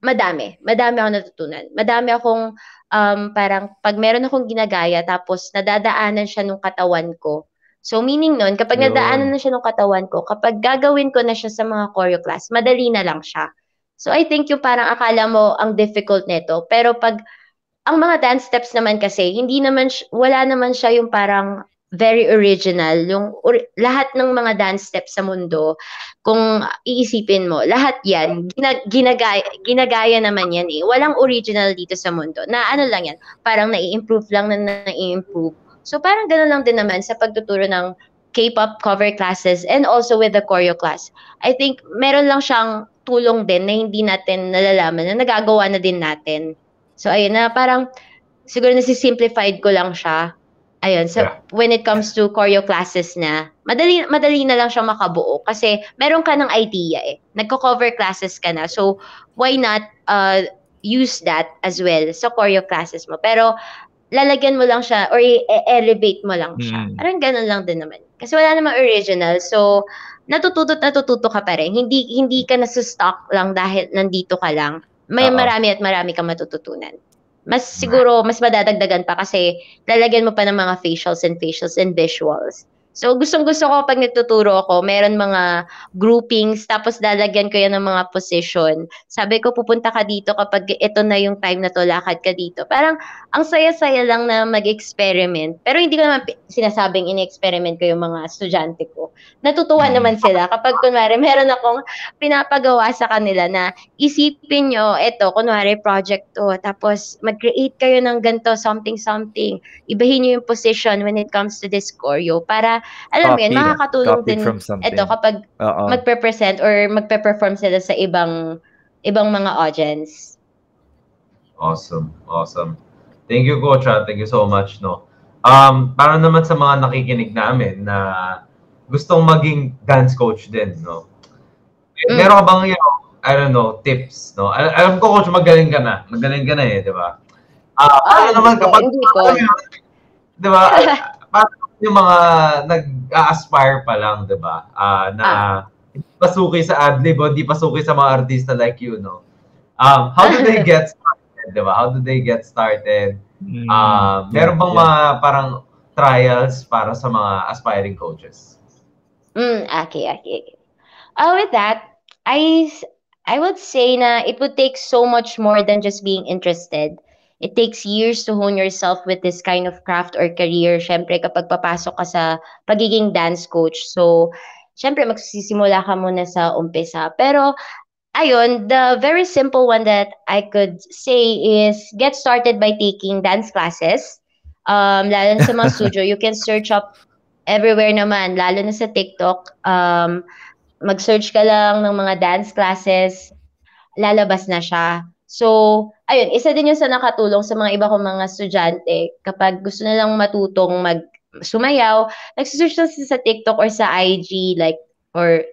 madami. Madami akong natutunan. Madami akong, um, parang, pag meron akong ginagaya, tapos nadadaanan siya nung katawan ko. So, meaning nun, kapag nadaanan na siya nung katawan ko, kapag gagawin ko na siya sa mga choreo class, madali na lang siya. So I think yung parang akala mo ang difficult nito, pero pag ang mga dance steps naman kasi, hindi naman wala naman siya yung parang very original. Yung or, lahat ng mga dance steps sa mundo, kung iisipin mo, lahat 'yan gina, ginagaya, ginagaya naman 'yan eh. Walang original dito sa mundo. Na ano lang 'yan, parang nai-improve lang na nai-improve. So parang ganoon lang din naman sa pagtuturo ng K-pop cover classes and also with the choreo class. I think meron lang siyang tulong din na hindi natin nalalaman na nagagawa na din natin. So ayun na parang siguro na si simplified ko lang siya. Ayun, so yeah. when it comes to choreo classes na, madali madali na lang siya makabuo kasi meron ka ng idea eh. Nagko-cover classes ka na. So why not uh, use that as well sa choreo classes mo? Pero lalagyan mo lang siya or i-elevate mo lang siya. Mm. Parang ganun lang din naman. Kasi wala namang original. So natututo at natututo ka pa rin. Hindi, hindi ka nasa-stock lang dahil nandito ka lang. May Uh-oh. marami at marami kang matututunan. Mas siguro, mas madadagdagan pa kasi lalagyan mo pa ng mga facials and facials and visuals. So, gustong-gusto ko pag nagtuturo ako, meron mga groupings, tapos lalagyan ko yan ng mga position. Sabi ko, pupunta ka dito kapag ito na yung time na to, lakad ka dito. Parang, ang saya-saya lang na mag-experiment. Pero hindi ko naman sinasabing in-experiment ko yung mga estudyante ko. Natutuwa hmm. naman sila. Kapag, kunwari, meron akong pinapagawa sa kanila na isipin nyo, eto, kunwari, project to. Tapos, mag-create kayo ng ganto something-something. Ibahin nyo yung position when it comes to this choreo para alam mo yun, nakakatulong din ito kapag Uh-oh. magpe-present or magpe-perform sila sa ibang ibang mga audience. Awesome. Awesome. Thank you, Kocha. Ah. Thank you so much, no? Um, para naman sa mga nakikinig namin na gustong maging dance coach din, no? Mm. Meron ka bang, you know, I don't know, tips, no? Al- alam ko, coach, magaling ka na. Magaling ka na eh, di ba? Ah, uh, oh, naman kapag... Hindi ko. Di ba? para yung mga nag-aspire pa lang, di ba? Uh, na ah. pasuki sa adlib o hindi pasukin sa mga artista like you, no? Um, how do they get started, di ba? How do they get started? Mm, uh, meron bang yeah. mga parang trials para sa mga aspiring coaches? Mm, okay, okay, okay. Uh, with that, I I would say na it would take so much more than just being interested It takes years to hone yourself with this kind of craft or career. Siyempre, kapag papasok ka sa pagiging dance coach. So, siyempre, magsisimula ka muna sa umpisa. Pero, ayun, the very simple one that I could say is get started by taking dance classes. Um, lalo na sa mga studio, you can search up everywhere naman, lalo na sa TikTok. Um, mag-search ka lang ng mga dance classes, lalabas na siya. So, ayun, isa din yung sa nakatulong sa mga iba kong mga estudyante kapag gusto nilang matutong mag sumayaw, nagsusearch lang sa TikTok or sa IG like or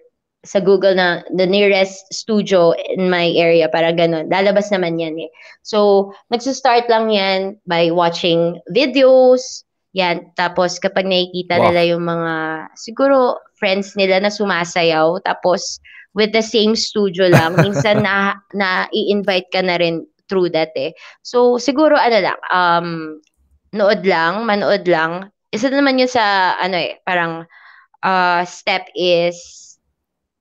sa Google na the nearest studio in my area, para ganun. Lalabas naman yan eh. So, nagsustart lang yan by watching videos, yan. Tapos, kapag nakikita wow. nila yung mga, siguro, friends nila na sumasayaw, tapos, with the same studio lang. Minsan na, na i-invite ka na rin through that eh. So, siguro ano lang, um, nood lang, manood lang. Isa naman yun sa, ano eh, parang uh, step is,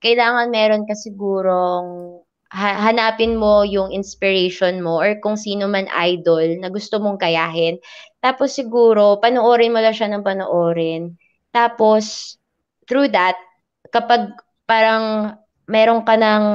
kailangan meron ka sigurong hanapin mo yung inspiration mo or kung sino man idol na gusto mong kayahin. Tapos siguro, panoorin mo lang siya ng panoorin. Tapos, through that, kapag parang meron ka ng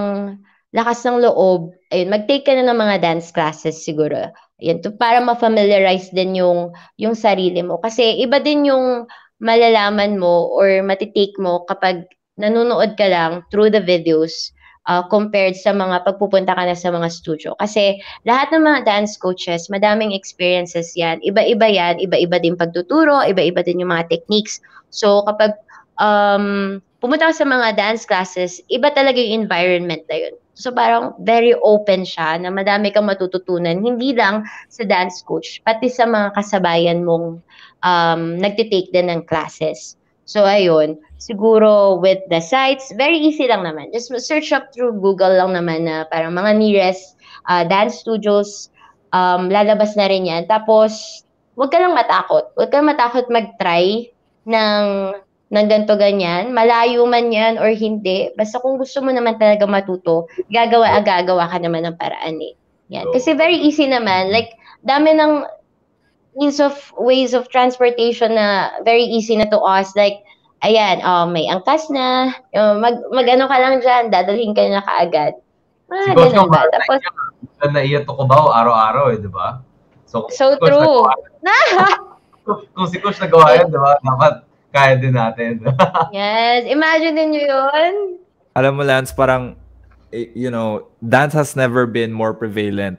lakas ng loob, ayun, mag-take ka na ng mga dance classes siguro. Ayun, to, para ma-familiarize din yung, yung sarili mo. Kasi iba din yung malalaman mo or matitake mo kapag nanonood ka lang through the videos uh, compared sa mga pagpupunta ka na sa mga studio. Kasi lahat ng mga dance coaches, madaming experiences yan. Iba-iba yan, iba-iba din pagtuturo, iba-iba din yung mga techniques. So kapag um, pumunta ako sa mga dance classes, iba talaga yung environment na yun. So parang very open siya na madami kang matututunan, hindi lang sa dance coach, pati sa mga kasabayan mong um, nagtitake din ng classes. So ayun, siguro with the sites, very easy lang naman. Just search up through Google lang naman na parang mga nearest uh, dance studios, um, lalabas na rin yan. Tapos, huwag ka lang matakot. Huwag ka matakot mag-try ng ng ganito ganyan, malayo man yan or hindi, basta kung gusto mo naman talaga matuto, gagawa agagawa ah, ka naman ng paraan eh. Yan. Kasi very easy naman, like dami ng means of ways of transportation na very easy na to us like ayan, oh, may angkas na, oh, mag, mag-ano ka lang dyan, dadalhin ka na kaagad. Ah, Siguro ganun ba? Tapos, na naiyan to ko ba araw-araw eh, di ba? So, so true. Na! kung si Coach nagawa yan, di ba, dapat kaya din natin. yes, imagine din nyo yun. Alam mo, Lance, parang, eh, you know, dance has never been more prevalent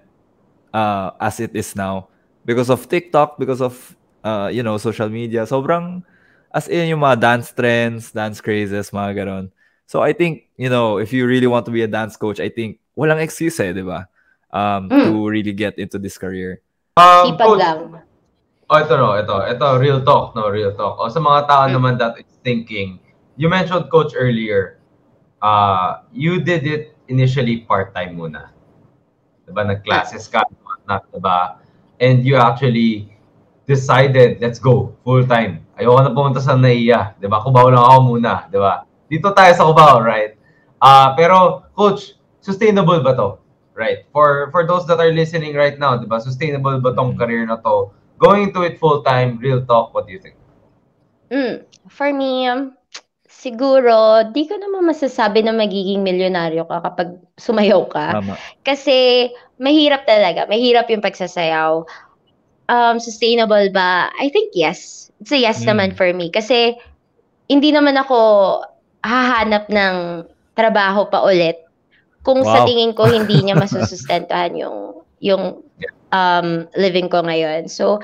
uh, as it is now. Because of TikTok, because of, uh, you know, social media. Sobrang, as in yung mga dance trends, dance crazes, mga ganon. So I think, you know, if you really want to be a dance coach, I think walang excuse eh, di ba? Um, mm. To really get into this career. Um, Sipag coach, Oh, ito no, ito. Ito, real talk, no, real talk. O, oh, sa mga tao mm. naman that is thinking, you mentioned coach earlier, uh, you did it initially part-time muna. Diba, nag-classes ka, not, diba? And you actually decided, let's go, full-time. Ayoko na pumunta sa NAIA, diba? Kubaw lang ako muna, diba? Dito tayo sa Kubaw, right? Uh, pero, coach, sustainable ba to? Right? For for those that are listening right now, diba? Sustainable ba tong hmm. career na to? going into it full time, real talk, what do you think? Mm, for me, um, siguro, di ko naman masasabi na magiging milyonaryo ka kapag sumayaw ka. Tama. Kasi, mahirap talaga. Mahirap yung pagsasayaw. Um, sustainable ba? I think yes. It's a yes mm. naman for me. Kasi, hindi naman ako hahanap ng trabaho pa ulit kung wow. sa tingin ko hindi niya masusustentuhan yung yung um, living ko ngayon. So,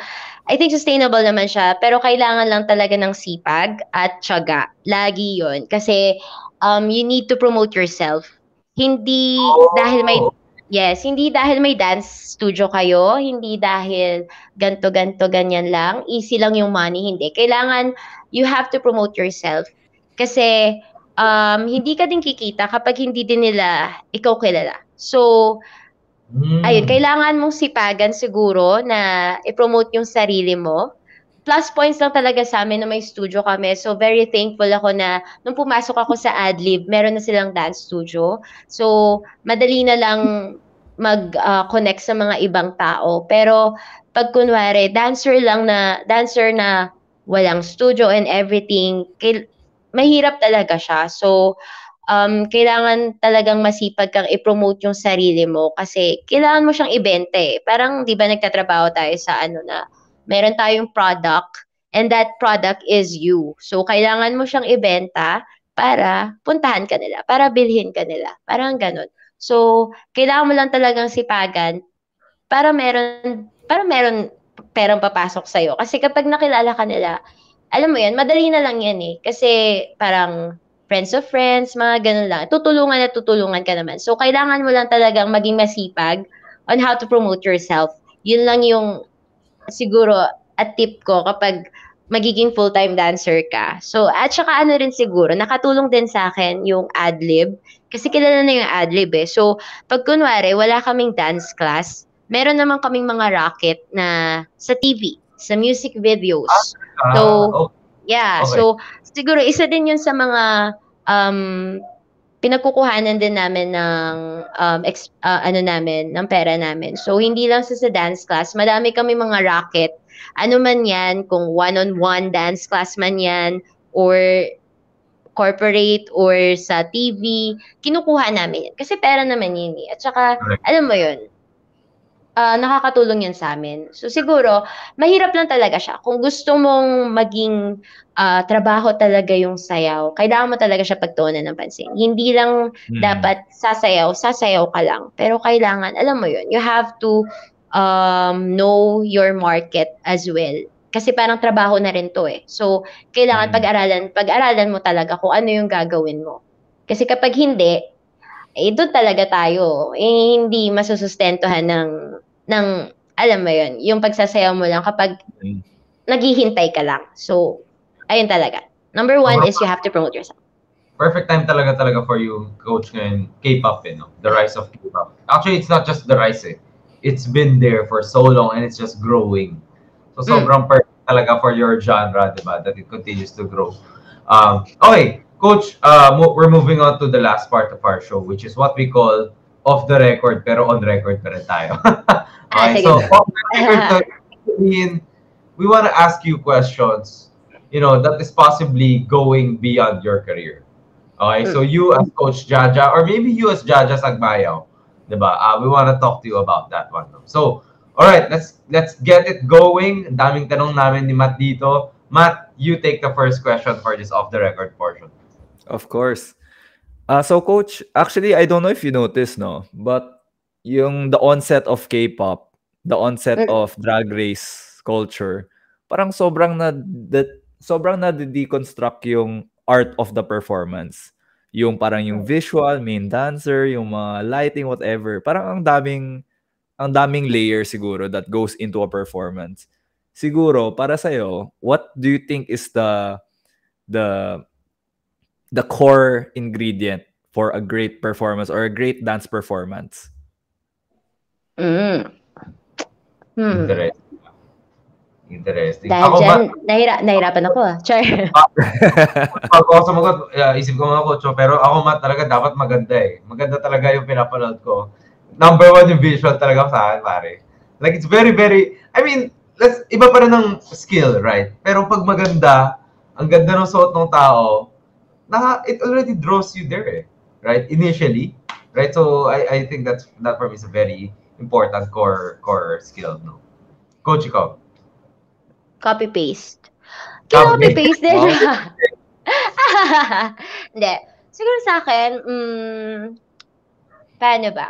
I think sustainable naman siya, pero kailangan lang talaga ng sipag at tiyaga. Lagi yon Kasi, um, you need to promote yourself. Hindi oh. dahil may Yes, hindi dahil may dance studio kayo, hindi dahil ganto ganto ganyan lang, easy lang yung money, hindi. Kailangan you have to promote yourself kasi um, hindi ka din kikita kapag hindi din nila ikaw kilala. So, Mm. Ayun, kailangan mong sipagan siguro na i-promote yung sarili mo. Plus points lang talaga sa amin na may studio kami. So very thankful ako na nung pumasok ako sa Adlib, meron na silang dance studio. So madali na lang mag-connect ah, uh, sa mga ibang tao. Pero pag kunwari, dancer lang na, dancer na walang studio and everything, mahirap talaga siya. So, um, kailangan talagang masipag kang i-promote yung sarili mo kasi kailangan mo siyang ibente. Eh. Parang 'di ba nagtatrabaho tayo sa ano na meron tayong product and that product is you. So kailangan mo siyang ibenta para puntahan ka nila, para bilhin ka nila. Parang ganun. So kailangan mo lang talagang sipagan para meron para meron perang papasok sa'yo. Kasi kapag nakilala ka nila, alam mo yan, madali na lang yan eh. Kasi parang friends of friends, mga ganun lang. Tutulungan at tutulungan ka naman. So, kailangan mo lang talagang maging masipag on how to promote yourself. Yun lang yung siguro at tip ko kapag magiging full-time dancer ka. So, at saka ano rin siguro, nakatulong din sa akin yung adlib. Kasi kilala na yung adlib eh. So, pag kunwari, wala kaming dance class, meron naman kaming mga rocket na sa TV, sa music videos. Ah, so, ah, yeah. Okay. So, siguro isa din yun sa mga um, pinagkukuhanan din namin ng um, ex, uh, ano namin, ng pera namin. So, hindi lang sa, sa dance class. Madami kami mga racket. Ano man yan, kung one-on-one dance class man yan, or corporate or sa TV, kinukuha namin yan. Kasi pera naman yun eh. At saka, alam mo yun, uh, nakakatulong yan sa amin. So siguro, mahirap lang talaga siya. Kung gusto mong maging uh, trabaho talaga yung sayaw, kailangan mo talaga siya pagtuunan ng pansin. Hindi lang hmm. dapat sasayaw, sasayaw ka lang. Pero kailangan, alam mo yun, you have to um, know your market as well. Kasi parang trabaho na rin to eh. So, kailangan hmm. pag-aralan, pag-aralan mo talaga kung ano yung gagawin mo. Kasi kapag hindi, eh, doon talaga tayo. Eh, hindi masusustentuhan ng ng, alam mo yun, yung pagsasayaw mo lang kapag mm. naghihintay ka lang. So, ayun talaga. Number one so, is you have to promote yourself. Perfect time talaga talaga for you, coach, ngayon, K-pop, eh, no? the rise of K-pop. Actually, it's not just the rise, eh. It's been there for so long and it's just growing. So, mm. sobrang mm. perfect talaga for your genre, di ba? That it continues to grow. Um, okay, Coach, uh, mo- we're moving on to the last part of our show, which is what we call off the record pero on record pa rin tayo. okay, ah, so record, we want to ask you questions, you know, that is possibly going beyond your career. Okay, so hmm. you as Coach Jaja, or maybe you as Jaja Sagbayaw, diba? Uh, we want to talk to you about that one. So, all right, let's let's get it going. Daming tanong namin ni Matt dito. Matt, you take the first question for this off the record portion. Of course. Uh, so coach, actually I don't know if you noticed no, but yung the onset of K-pop, the onset mm. of drag race culture, parang sobrang na de, sobrang na deconstruct yung art of the performance. Yung parang yung mm. visual, main dancer, yung mga lighting whatever. Parang ang daming ang daming layer siguro that goes into a performance. Siguro para sa what do you think is the the the core ingredient for a great performance or a great dance performance? Mm. Hmm. Interesting. Interesting. Dahil ako dyan, ba, nahira, nahirapan ako ah. Char. Bago ako sumagot, uh, isip ko mga kotso, pero ako ma talaga dapat maganda eh. Maganda talaga yung pinapanood ko. Number one yung visual talaga sa akin, pare. Like, it's very, very, I mean, let's, iba pa rin ng skill, right? Pero pag maganda, ang ganda ng suot ng tao, naka, it already draws you there, eh, right? Initially, right? So I, I think that's that for me is a very important core core skill. No? Coach, ikaw. Copy paste. Copy paste din. Hindi. Siguro sa akin, mm, paano ba?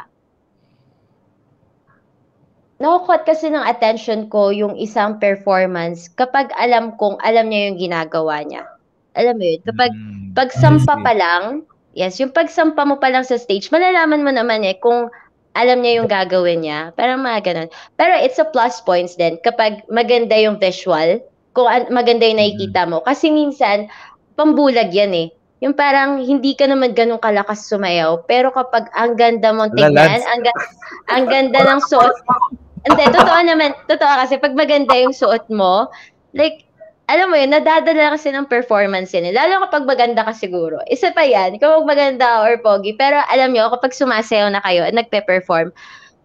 nakukuha kasi ng attention ko yung isang performance kapag alam kong alam niya yung ginagawa niya. Alam mo yun, kapag mm, pagsampa pa lang, yes, yung pagsampa mo pa lang sa stage, malalaman mo naman eh kung alam niya yung gagawin niya. Parang mga ganun. Pero it's a plus points din kapag maganda yung visual, kung maganda yung nakikita mm. mo. Kasi minsan, pambulag yan eh. Yung parang hindi ka naman ganun kalakas sumayaw, pero kapag ang ganda mong tingnan, ang, ga- ang ganda ng suot mo. Hindi, totoo naman, totoo kasi pag maganda yung suot mo, like, alam mo yun, nadadala kasi ng performance yan. Eh. Lalo kapag maganda ka siguro. Isa pa yan, kapag maganda or pogi. Pero alam nyo, kapag sumasayaw na kayo at nagpe-perform,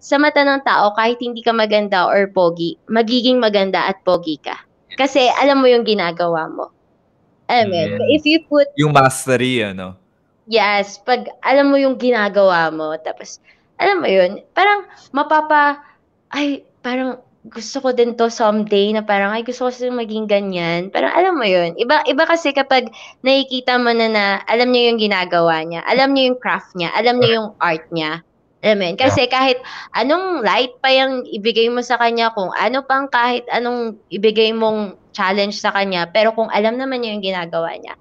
sa mata ng tao, kahit hindi ka maganda or pogi, magiging maganda at pogi ka. Kasi alam mo yung ginagawa mo. Alam mo yeah. yun? Mm. If you put... Yung mastery, ano? Yes. Pag alam mo yung ginagawa mo, tapos, alam mo yun, parang mapapa... Ay, parang gusto ko din to someday na parang ay gusto ko siyang maging ganyan. Pero alam mo 'yun. Iba iba kasi kapag nakikita mo na na alam niya yung ginagawa niya, alam niya yung craft niya, alam niya yung art niya. Alam mo yun? Kasi yeah. kahit anong light pa yung ibigay mo sa kanya, kung ano pang kahit anong ibigay mong challenge sa kanya, pero kung alam naman niya yung ginagawa niya,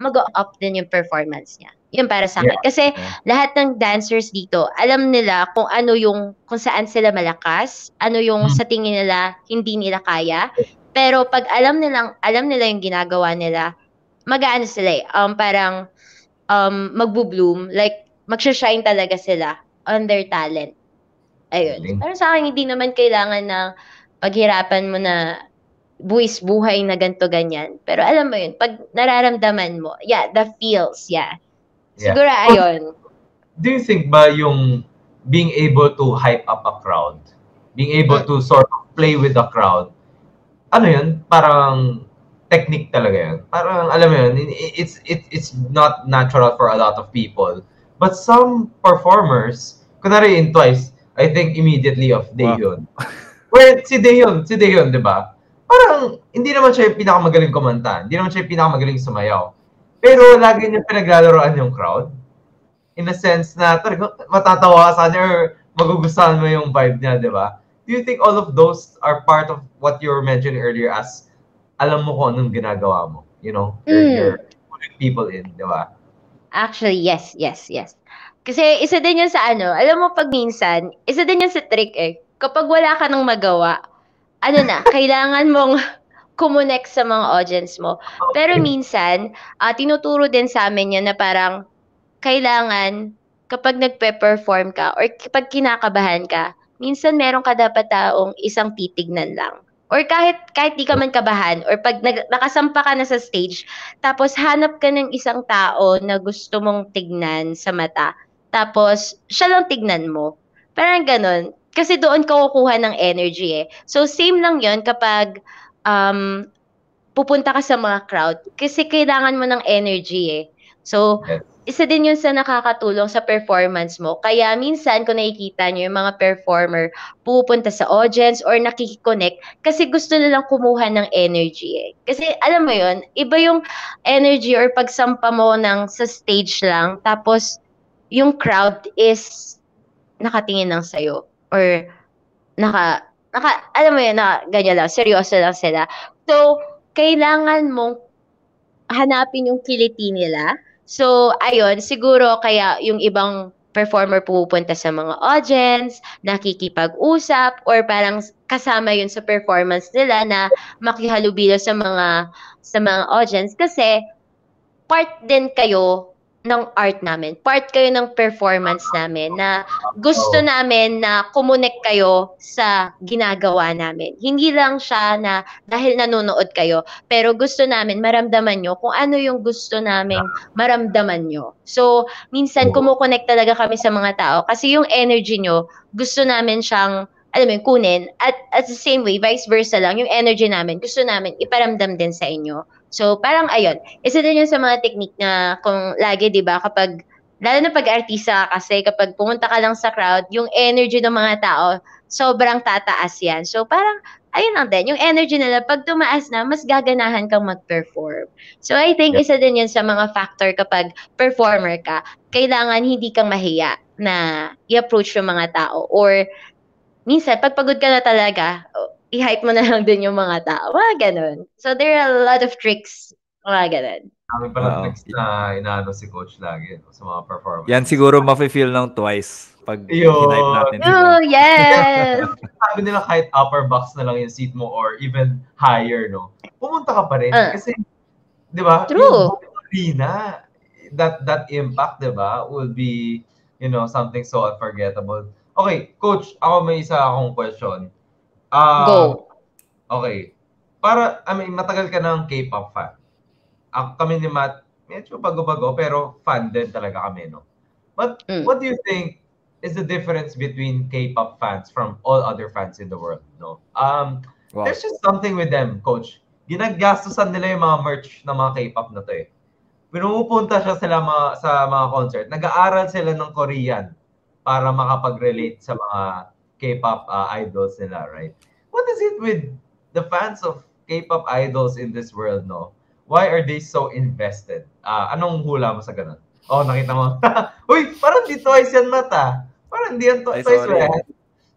mag-up din yung performance niya. Yun para sa akin. Yeah. Kasi yeah. lahat ng dancers dito, alam nila kung ano yung kung saan sila malakas, ano yung hmm. sa tingin nila hindi nila kaya. Pero pag alam nilang alam nila yung ginagawa nila, mag-aano sila eh, um parang um magbo-bloom, like magsha-shine talaga sila on their talent. Ayun. Pero sa akin hindi naman kailangan na paghirapan mo na buwis buhay na ganto ganyan. Pero alam mo yun, pag nararamdaman mo, yeah, the feels, yeah. Yeah. Siguro so, ayon. Do you think ba yung being able to hype up a crowd, being able to sort of play with the crowd, ano yun, parang technique talaga yun. Parang, alam mo yun, it's, it, it's not natural for a lot of people. But some performers, kunwari in Twice, I think immediately of Daehyun. Wow. Where si Daehyun, si Daehyun, di ba? Parang, hindi naman siya yung pinakamagaling kumanta. Hindi naman siya yung pinakamagaling sumayaw. Pero lagi niya pinaglalaroan yung crowd. In a sense na matatawa sa niya or magugustuhan mo yung vibe niya, di ba? Do you think all of those are part of what you were mentioning earlier as alam mo kung anong ginagawa mo? You know? You're, mm. you're putting people in, di ba? Actually, yes, yes, yes. Kasi isa din yun sa ano, alam mo pag minsan, isa din yun sa trick eh. Kapag wala ka nang magawa, ano na, kailangan mong kumonect sa mga audience mo. Pero minsan, uh, tinuturo din sa amin yan na parang kailangan kapag nagpe-perform ka or kapag kinakabahan ka, minsan meron ka dapat taong isang titignan lang. Or kahit kahit di ka man kabahan or pag nag, nakasampa ka na sa stage, tapos hanap ka ng isang tao na gusto mong tignan sa mata. Tapos siya lang tignan mo. Parang ganun. Kasi doon ka kukuha ng energy eh. So same lang 'yon kapag um, pupunta ka sa mga crowd kasi kailangan mo ng energy eh. So, yes. isa din yun sa nakakatulong sa performance mo. Kaya minsan, kung nakikita nyo yung mga performer, pupunta sa audience or nakikiconnect kasi gusto nilang kumuha ng energy eh. Kasi alam mo yun, iba yung energy or pagsampa mo ng sa stage lang tapos yung crowd is nakatingin lang sa'yo or naka naka, alam mo yun, na, ganyan lang, seryoso lang sila. So, kailangan mong hanapin yung kiliti nila. So, ayun, siguro kaya yung ibang performer pupunta sa mga audience, nakikipag-usap, or parang kasama yun sa performance nila na makihalubilo sa mga sa mga audience kasi part din kayo ng art namin. Part kayo ng performance namin na gusto namin na kumunik kayo sa ginagawa namin. Hindi lang siya na dahil nanonood kayo, pero gusto namin maramdaman nyo kung ano yung gusto namin maramdaman nyo. So, minsan kumukonek talaga kami sa mga tao kasi yung energy nyo, gusto namin siyang alam mo kunin. At, at the same way, vice versa lang, yung energy namin, gusto namin iparamdam din sa inyo. So, parang ayun. Isa din yun sa mga technique na kung lagi, di ba, kapag, lalo na pag-artista kasi, kapag pumunta ka lang sa crowd, yung energy ng mga tao, sobrang tataas yan. So, parang, ayun lang din. Yung energy nila, pag tumaas na, mas gaganahan kang mag-perform. So, I think yeah. isa din yun sa mga factor kapag performer ka. Kailangan hindi kang mahiya na i-approach yung mga tao or minsan, pag pagod ka na talaga, i-hype mo na lang din yung mga tao. Mga ganun. So, there are a lot of tricks. Mga ganun. Kami pala wow. tricks na inaano si coach lagi no, sa mga performance. Yan siguro mafe-feel ng twice pag hinipe natin. Oh, yes! Sabi nila kahit upper box na lang yung seat mo or even higher, no? Pumunta ka pa rin. Uh, kasi, di ba? True. arena, that, that impact, di ba, will be, you know, something so unforgettable. Okay, coach, ako may isa akong question. Uh, Go. Okay. Para, I mean, matagal ka ng K-pop fan. Ako kami ni Matt, medyo bago-bago, pero fan din talaga kami, no? But mm. what do you think is the difference between K-pop fans from all other fans in the world, no? Um, wow. There's just something with them, Coach. Ginagastusan nila yung mga merch ng mga K-pop na to, eh. Pinupunta siya sila mga, sa mga concert. Nag-aaral sila ng Korean para makapag-relate sa mga K-pop uh, idols nila, right? What is it with the fans of K-pop idols in this world, no? Why are they so invested? Uh, anong hula mo sa ganun? Oh, nakita mo. Uy, parang di twice yan mata. Ah. Parang hindi yan to- Ay, twice. Yan.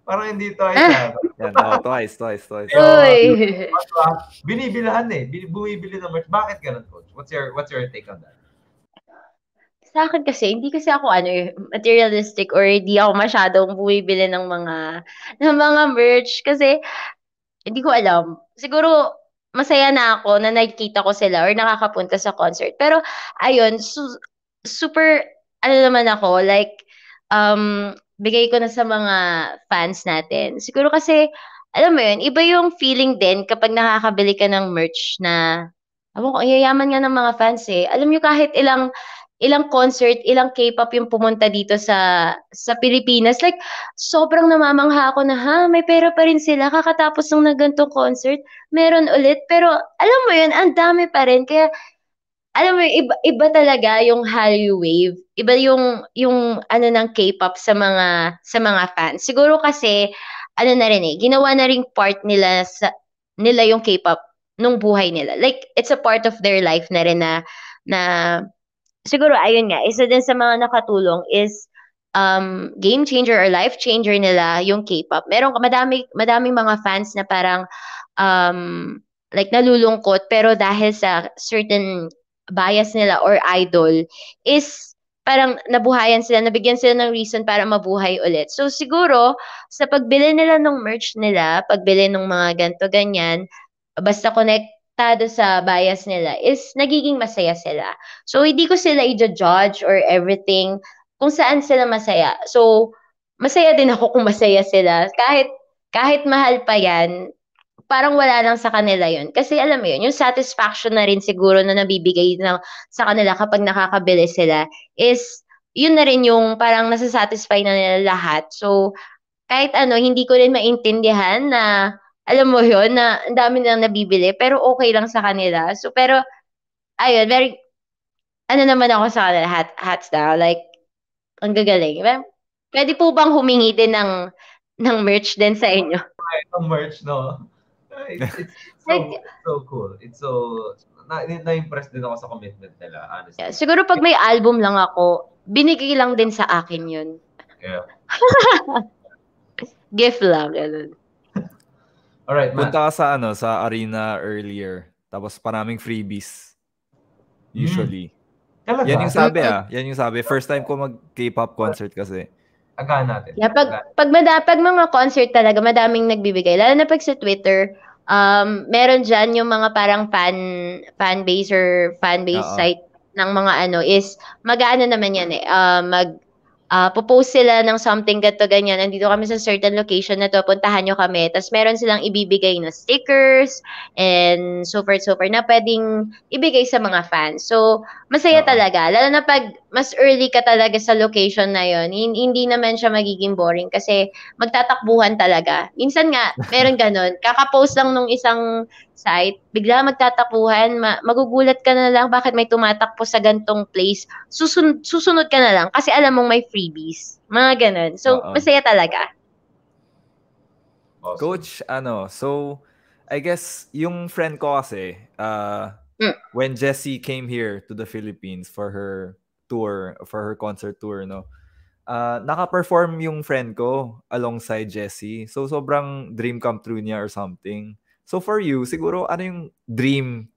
Parang hindi twice. Ah. yan, oh, twice, twice, twice. Uy. Uh, binibilahan eh. Bumibili eh. ng merch. Bakit ganun, coach? What's your what's your take on that? sa akin kasi, hindi kasi ako ano eh, materialistic or hindi ako masyadong bumibili ng mga, ng mga merch. Kasi, hindi ko alam. Siguro, masaya na ako na nakikita ko sila or nakakapunta sa concert. Pero, ayun, su- super, ano naman ako, like, um, bigay ko na sa mga fans natin. Siguro kasi, alam mo yun, iba yung feeling din kapag nakakabili ka ng merch na Ewan ko, yayaman nga ng mga fans eh. Alam nyo, kahit ilang ilang concert, ilang K-pop yung pumunta dito sa sa Pilipinas. Like, sobrang namamangha ako na, ha, may pera pa rin sila. Kakatapos ng nagantong concert, meron ulit. Pero, alam mo yun, ang dami pa rin. Kaya, alam mo, iba, iba talaga yung Hallyu wave. Iba yung, yung ano ng K-pop sa mga, sa mga fans. Siguro kasi, ano na rin eh, ginawa na rin part nila sa, nila yung K-pop nung buhay nila. Like, it's a part of their life na rin na, na siguro ayun nga, isa din sa mga nakatulong is um, game changer or life changer nila yung K-pop. Meron madami madaming mga fans na parang um, like nalulungkot pero dahil sa certain bias nila or idol is parang nabuhayan sila, nabigyan sila ng reason para mabuhay ulit. So siguro sa pagbili nila ng merch nila, pagbili ng mga ganto ganyan, basta connect apektado sa bias nila is nagiging masaya sila. So, hindi ko sila i-judge or everything kung saan sila masaya. So, masaya din ako kung masaya sila. Kahit, kahit mahal pa yan, parang wala lang sa kanila yon Kasi alam mo yun, yung satisfaction na rin siguro na nabibigay ng, sa kanila kapag nakakabili sila is yun na rin yung parang nasasatisfy na nila lahat. So, kahit ano, hindi ko rin maintindihan na alam mo yun, na ang dami nilang nabibili, pero okay lang sa kanila. So, pero, ayun, very, ano naman ako sa kanila, hat, hats na, like, ang gagaling. Pwede po bang humingi din ng, ng merch din sa inyo? Ng merch, no? It's, it's, so, so cool. It's so, na, na-impress din ako sa commitment nila, honestly. Yeah, siguro pag may album lang ako, binigay lang din sa akin yun. Yeah. Gift lang, ganun. All right, Matt. Punta ka sa ano, sa arena earlier. Tapos paraming freebies. Hmm. Usually. Mm. Yan yung sabi ah. Yan yung sabi. First time ko mag K-pop concert kasi. Agahan natin. Yeah, pag, Agahan. pag, mada, pag mga concert talaga, madaming nagbibigay. Lalo na pag sa Twitter, um, meron dyan yung mga parang fan, fan base or fan base site ng mga ano is mag-ano naman yan eh uh, mag uh, popost sila ng something gato ganyan, nandito kami sa certain location na to, puntahan nyo kami. Tapos meron silang ibibigay na stickers and so forth, so forth na pwedeng ibigay sa mga fans. So, masaya uh-huh. talaga. Lalo na pag mas early ka talaga sa location na yon hindi naman siya magiging boring kasi magtatakbuhan talaga. Minsan nga, meron ganun. Kakapost lang nung isang site, bigla magtatapuhan, ma- magugulat ka na lang bakit may tumatakpo sa gantong place. Susun- susunod ka na lang kasi alam mong may freebies. Mga ganun. So, Uh-oh. masaya talaga. Awesome. Coach, ano, so I guess yung friend ko kasi, uh, mm. when Jessie came here to the Philippines for her tour, for her concert tour, no? Uh, naka-perform yung friend ko alongside Jessie. So sobrang dream come true niya or something. So for you, siguro ano yung dream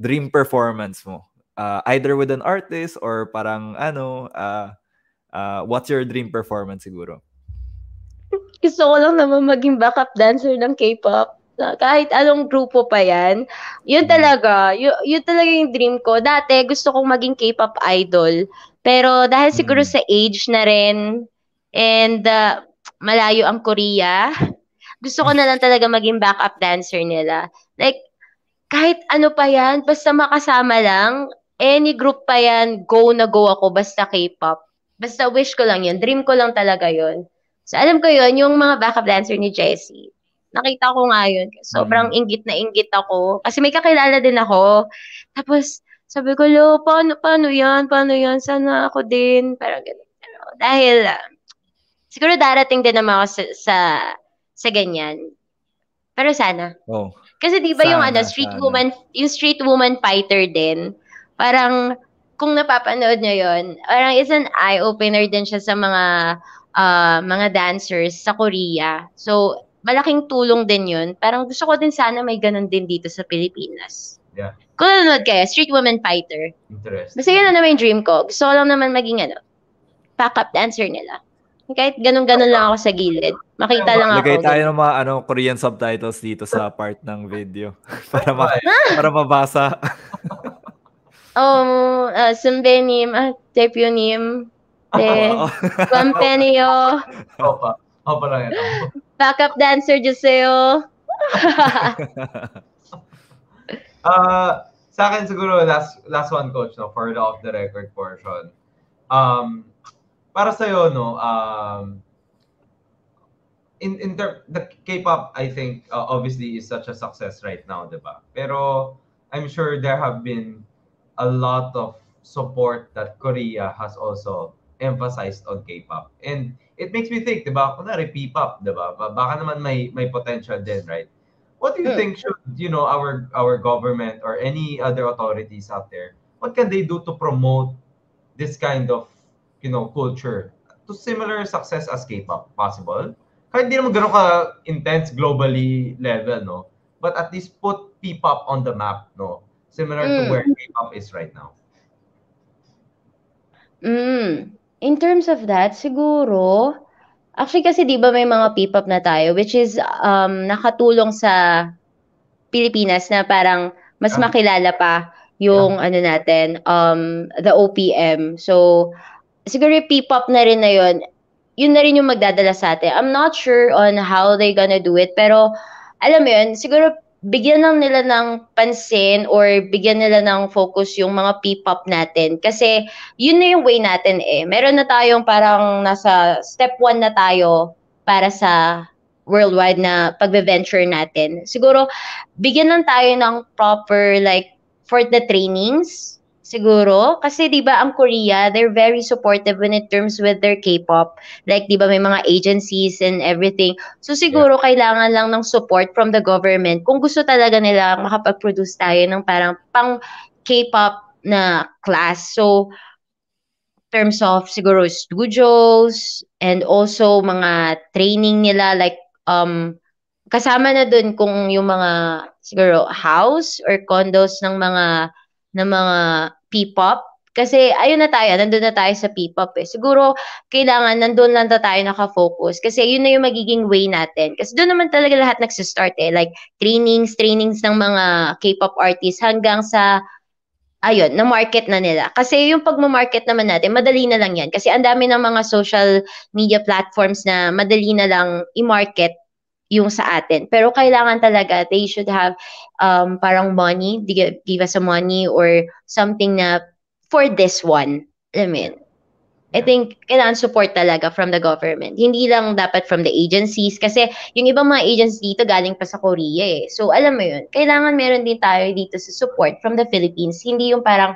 dream performance mo? Uh, either with an artist or parang ano, uh, uh, what's your dream performance siguro? Gusto ko lang naman maging backup dancer ng K-pop. Kahit anong grupo pa yan. Yun mm-hmm. talaga. Yun, yun talaga yung dream ko. Dati, gusto kong maging K-pop idol. Pero dahil siguro mm. sa age na rin, and uh, malayo ang Korea, gusto ko na lang talaga maging backup dancer nila. Like, kahit ano pa yan, basta makasama lang, any group pa yan, go na go ako, basta K-pop. Basta wish ko lang yun, dream ko lang talaga yun. So, alam ko yun, yung mga backup dancer ni Jessie, nakita ko nga yun. Sobrang mm. Mm-hmm. inggit na inggit ako. Kasi may kakilala din ako. Tapos, sabi ko, lo, paano, paano yan? Paano yan? Sana ako din. Parang ganun. Pero, dahil, ah, siguro darating din naman ako sa, sa sa ganyan. Pero sana. Oh. Kasi 'di ba yung ano, street sana. woman, yung street woman fighter din, parang kung napapanood niyo 'yon, parang is an eye opener din siya sa mga uh, mga dancers sa Korea. So, malaking tulong din 'yon. Parang gusto ko din sana may ganun din dito sa Pilipinas. Yeah. Kung nanonood kayo, Street Woman Fighter. Interesting. Basta yun na naman yung dream ko. Gusto ko lang naman maging ano, backup dancer nila. Kahit ganun-ganun lang ako sa gilid. Makita lang ako. Lagay tayo ng mga ano, Korean subtitles dito sa part ng video. para, ma- para mabasa. oh, uh, Sumbenim, uh, ah, Depunim, De, Pampenio. Opa. Opa lang yan. Backup dancer, Joseo. uh, sa akin siguro, last last one, coach, no, for the off-the-record portion. Um, para sa no, um, in in ter- the K-pop, I think uh, obviously is such a success right now, ba? Pero I'm sure there have been a lot of support that Korea has also emphasized on K-pop. And it makes me think, diba? Kunwari P-pop, Ba Baka naman may may potential din, right? What do you yeah. think should, you know, our our government or any other authorities out there, what can they do to promote this kind of you know, culture to similar success as K-pop? Possible? Kahit di naman ganun ka intense globally level, no? But at least put P-pop on the map, no? Similar mm. to where K-pop is right now. Mm. In terms of that, siguro, actually kasi 'di ba may mga P-pop na tayo which is um nakatulong sa Pilipinas na parang mas makilala pa yung yeah. ano natin, um the OPM. So siguro P-pop na rin na yun, yun na rin yung magdadala sa atin. I'm not sure on how they gonna do it, pero alam mo yun, siguro bigyan lang nila ng pansin or bigyan nila ng focus yung mga P-pop natin. Kasi yun na yung way natin eh. Meron na tayong parang nasa step one na tayo para sa worldwide na pagbe-venture natin. Siguro, bigyan lang tayo ng proper like for the trainings siguro kasi 'di ba ang Korea they're very supportive when it terms with their K-pop like 'di ba may mga agencies and everything so siguro yeah. kailangan lang ng support from the government kung gusto talaga nila makapag-produce tayo ng parang pang K-pop na class so terms of siguro studios and also mga training nila like um kasama na dun kung yung mga siguro house or condos ng mga ng mga P-pop. Kasi ayun na tayo, nandun na tayo sa P-pop eh. Siguro kailangan nandun lang na tayo nakafocus kasi yun na yung magiging way natin. Kasi doon naman talaga lahat nagsistart eh. Like trainings, trainings ng mga K-pop artists hanggang sa ayun, na-market na nila. Kasi yung pagmamarket naman natin, madali na lang yan. Kasi ang dami ng mga social media platforms na madali na lang i-market yung sa atin. Pero kailangan talaga, they should have um, parang money, give, give us a money or something na for this one. I mean, I think kailangan support talaga from the government. Hindi lang dapat from the agencies kasi yung ibang mga agencies dito galing pa sa Korea eh. So alam mo yun, kailangan meron din tayo dito sa support from the Philippines. Hindi yung parang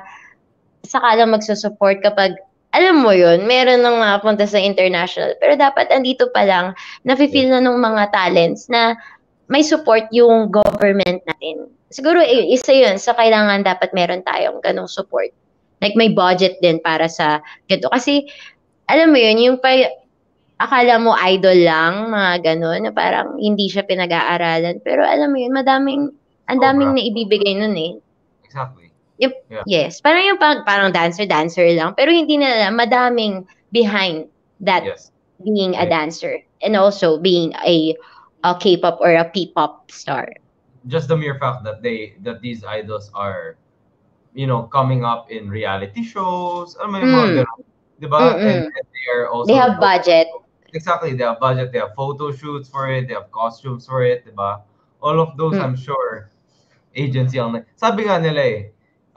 saka lang magsusupport kapag alam mo yon meron nang makapunta sa international. Pero dapat andito pa lang, nafe-feel na ng mga talents na may support yung government natin. Siguro isa yun sa kailangan dapat meron tayong ganong support. Like may budget din para sa ganito. Kasi alam mo yun, yung pa, akala mo idol lang, mga ganon, parang hindi siya pinag-aaralan. Pero alam mo yun, madaming, ang daming oh, ibibigay nun eh. Exactly. Yep. yeah. Yes. Parang yung parang, parang dancer-dancer lang. Pero hindi na madaming behind that yes. being a dancer and also being a, a K-pop or a P-pop star. Just the mere fact that they that these idols are you know coming up in reality shows. I may mm. diba? And, and they are also they have budget. Exactly, they have budget. They have photo shoots for it. They have costumes for it, diba? All of those, mm. I'm sure, agency ang sabi nga nila eh,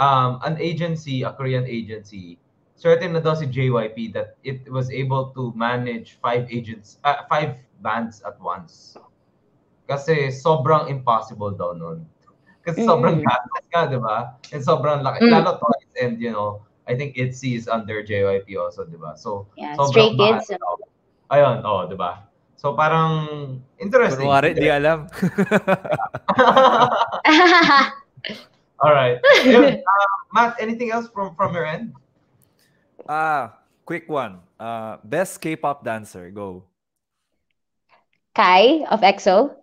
um, an agency, a Korean agency, certain na daw si JYP that it was able to manage five agents, uh, five bands at once. Kasi sobrang impossible daw nun. Kasi sobrang mm. gastos nga, di ba? And sobrang laki. Mm. Lalo toys and, you know, I think ITZY is under JYP also, di ba? So, yeah, sobrang Stray Kids. Mahal. Oh. Ayun, oh, di ba? So parang interesting. Kunwari, di alam. All right. Yeah, uh, Matt, anything else from from your end? Ah, uh, quick one. Uh, best K-pop dancer, go. Kai of EXO.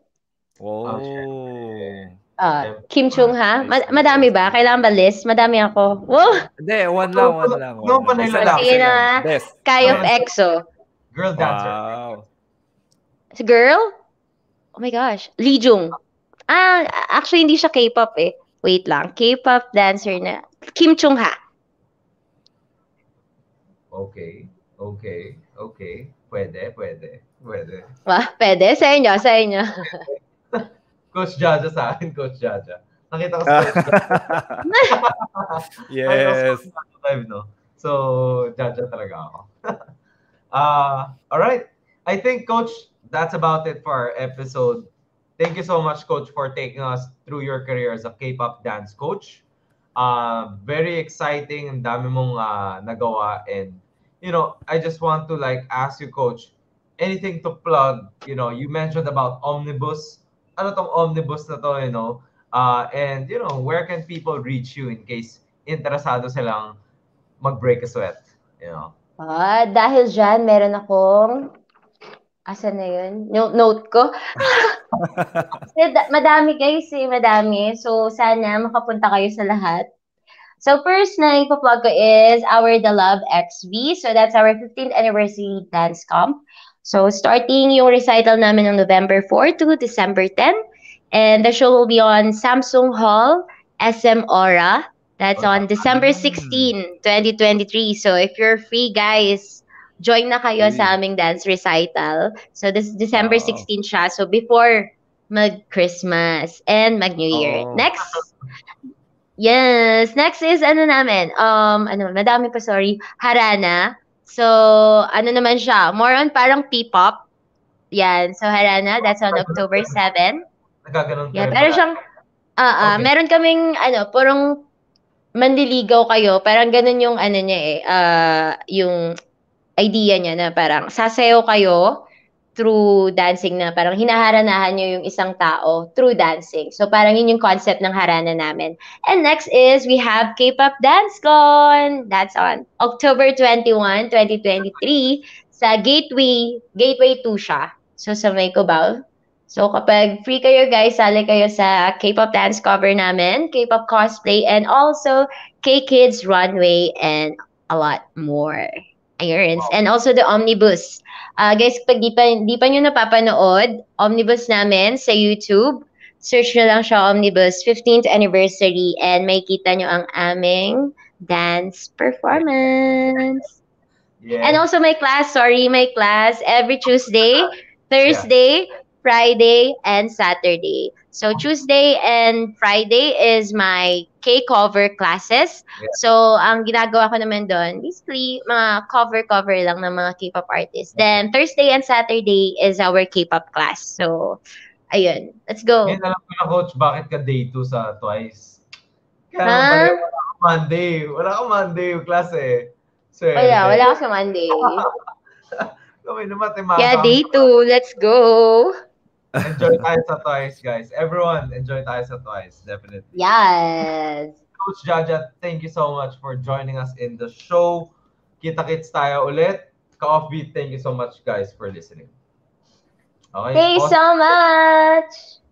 Oh. Okay. Uh, Kim Chung ha? Mad- madami ba? Kailangan ba list? Madami ako. Whoa! Hindi, one lang, one lang. One no, lang. lang. Sige na. Best. Kai of EXO. Girl dancer. Wow. Girl? Oh my gosh. Lee Jung. Ah, actually hindi siya K-pop eh. Wait lang. K-pop dancer na. Kim Chung Ha. Okay. Okay. Okay. Pwede, pwede. Pwede. Wah, pwede? Sa inyo, sa inyo. Coach Jaja sa akin, Coach Jaja. Nakita ko sa Yes. Time, no? So, Jaja talaga ako. uh, all right. I think, Coach, that's about it for our episode Thank you so much, Coach, for taking us through your career as a K-pop dance coach. Uh, very exciting. Ang dami mong uh, nagawa. And, you know, I just want to, like, ask you, Coach, anything to plug? You know, you mentioned about Omnibus. Ano tong Omnibus na to, you know? Uh, and, you know, where can people reach you in case interesado silang mag-break a sweat? You know? Uh, dahil dyan, meron akong Asa na yun? No, note ko. madami guys si madami. So, sana makapunta kayo sa lahat. So, first na ipaplug ko is our The Love XV. So, that's our 15th anniversary dance comp. So, starting yung recital namin on November 4 to December 10. And the show will be on Samsung Hall, SM Aura. That's on December 16, 2023. So, if you're free, guys, join na kayo mm. sa aming dance recital. So this is December oh. 16 siya. So before mag-Christmas and mag-New Year. Oh. Next. Yes, next is ano namin? Um ano, madami pa sorry, Harana. So ano naman siya? More on parang P-pop. Yan. So Harana, that's on October 7. Nagaganon. Yeah, pero siyang ah uh, uh, okay. meron kaming ano, purong mandiligaw kayo. Parang ganun yung ano niya eh, uh, yung idea niya na parang sasayaw kayo through dancing na parang hinaharanahan niyo yung isang tao through dancing. So parang yun yung concept ng harana namin. And next is we have K-pop Dance DanceCon. That's on October 21, 2023 sa Gateway, Gateway 2 siya. So sa May Cubao. So kapag free kayo guys, sali kayo sa K-pop dance cover namin, K-pop cosplay, and also K-Kids runway and a lot more. Irons. And also the Omnibus. Uh, guys, pag di pa, di pa nyo napapanood, Omnibus namin sa YouTube. Search nyo lang siya Omnibus 15th anniversary and may kita nyo ang aming dance performance. Yeah. And also my class, sorry, my class every Tuesday, Thursday, yeah. Friday, and Saturday. So Tuesday and Friday is my K-cover classes. Yeah. So, ang ginagawa ko naman doon, basically, mga cover-cover lang ng mga K-pop artists. Then, Thursday and Saturday is our K-pop class. So, ayun. Let's go. Ngayon, alam ko na, Coach, bakit ka day 2 sa twice? Kaya, huh? wala ka Monday. Wala ka Monday yung class eh. So, wala, wala ka sa Monday. Kami na matemaka. Kaya day 2, let's go. Enjoy tayo sa Twice, guys. Everyone, enjoy tayo sa Twice, definitely. Yes! Coach Jaja, thank you so much for joining us in the show. Kita-kits tayo ulit. Ka-offbeat, thank you so much, guys, for listening. Okay, Thanks so much!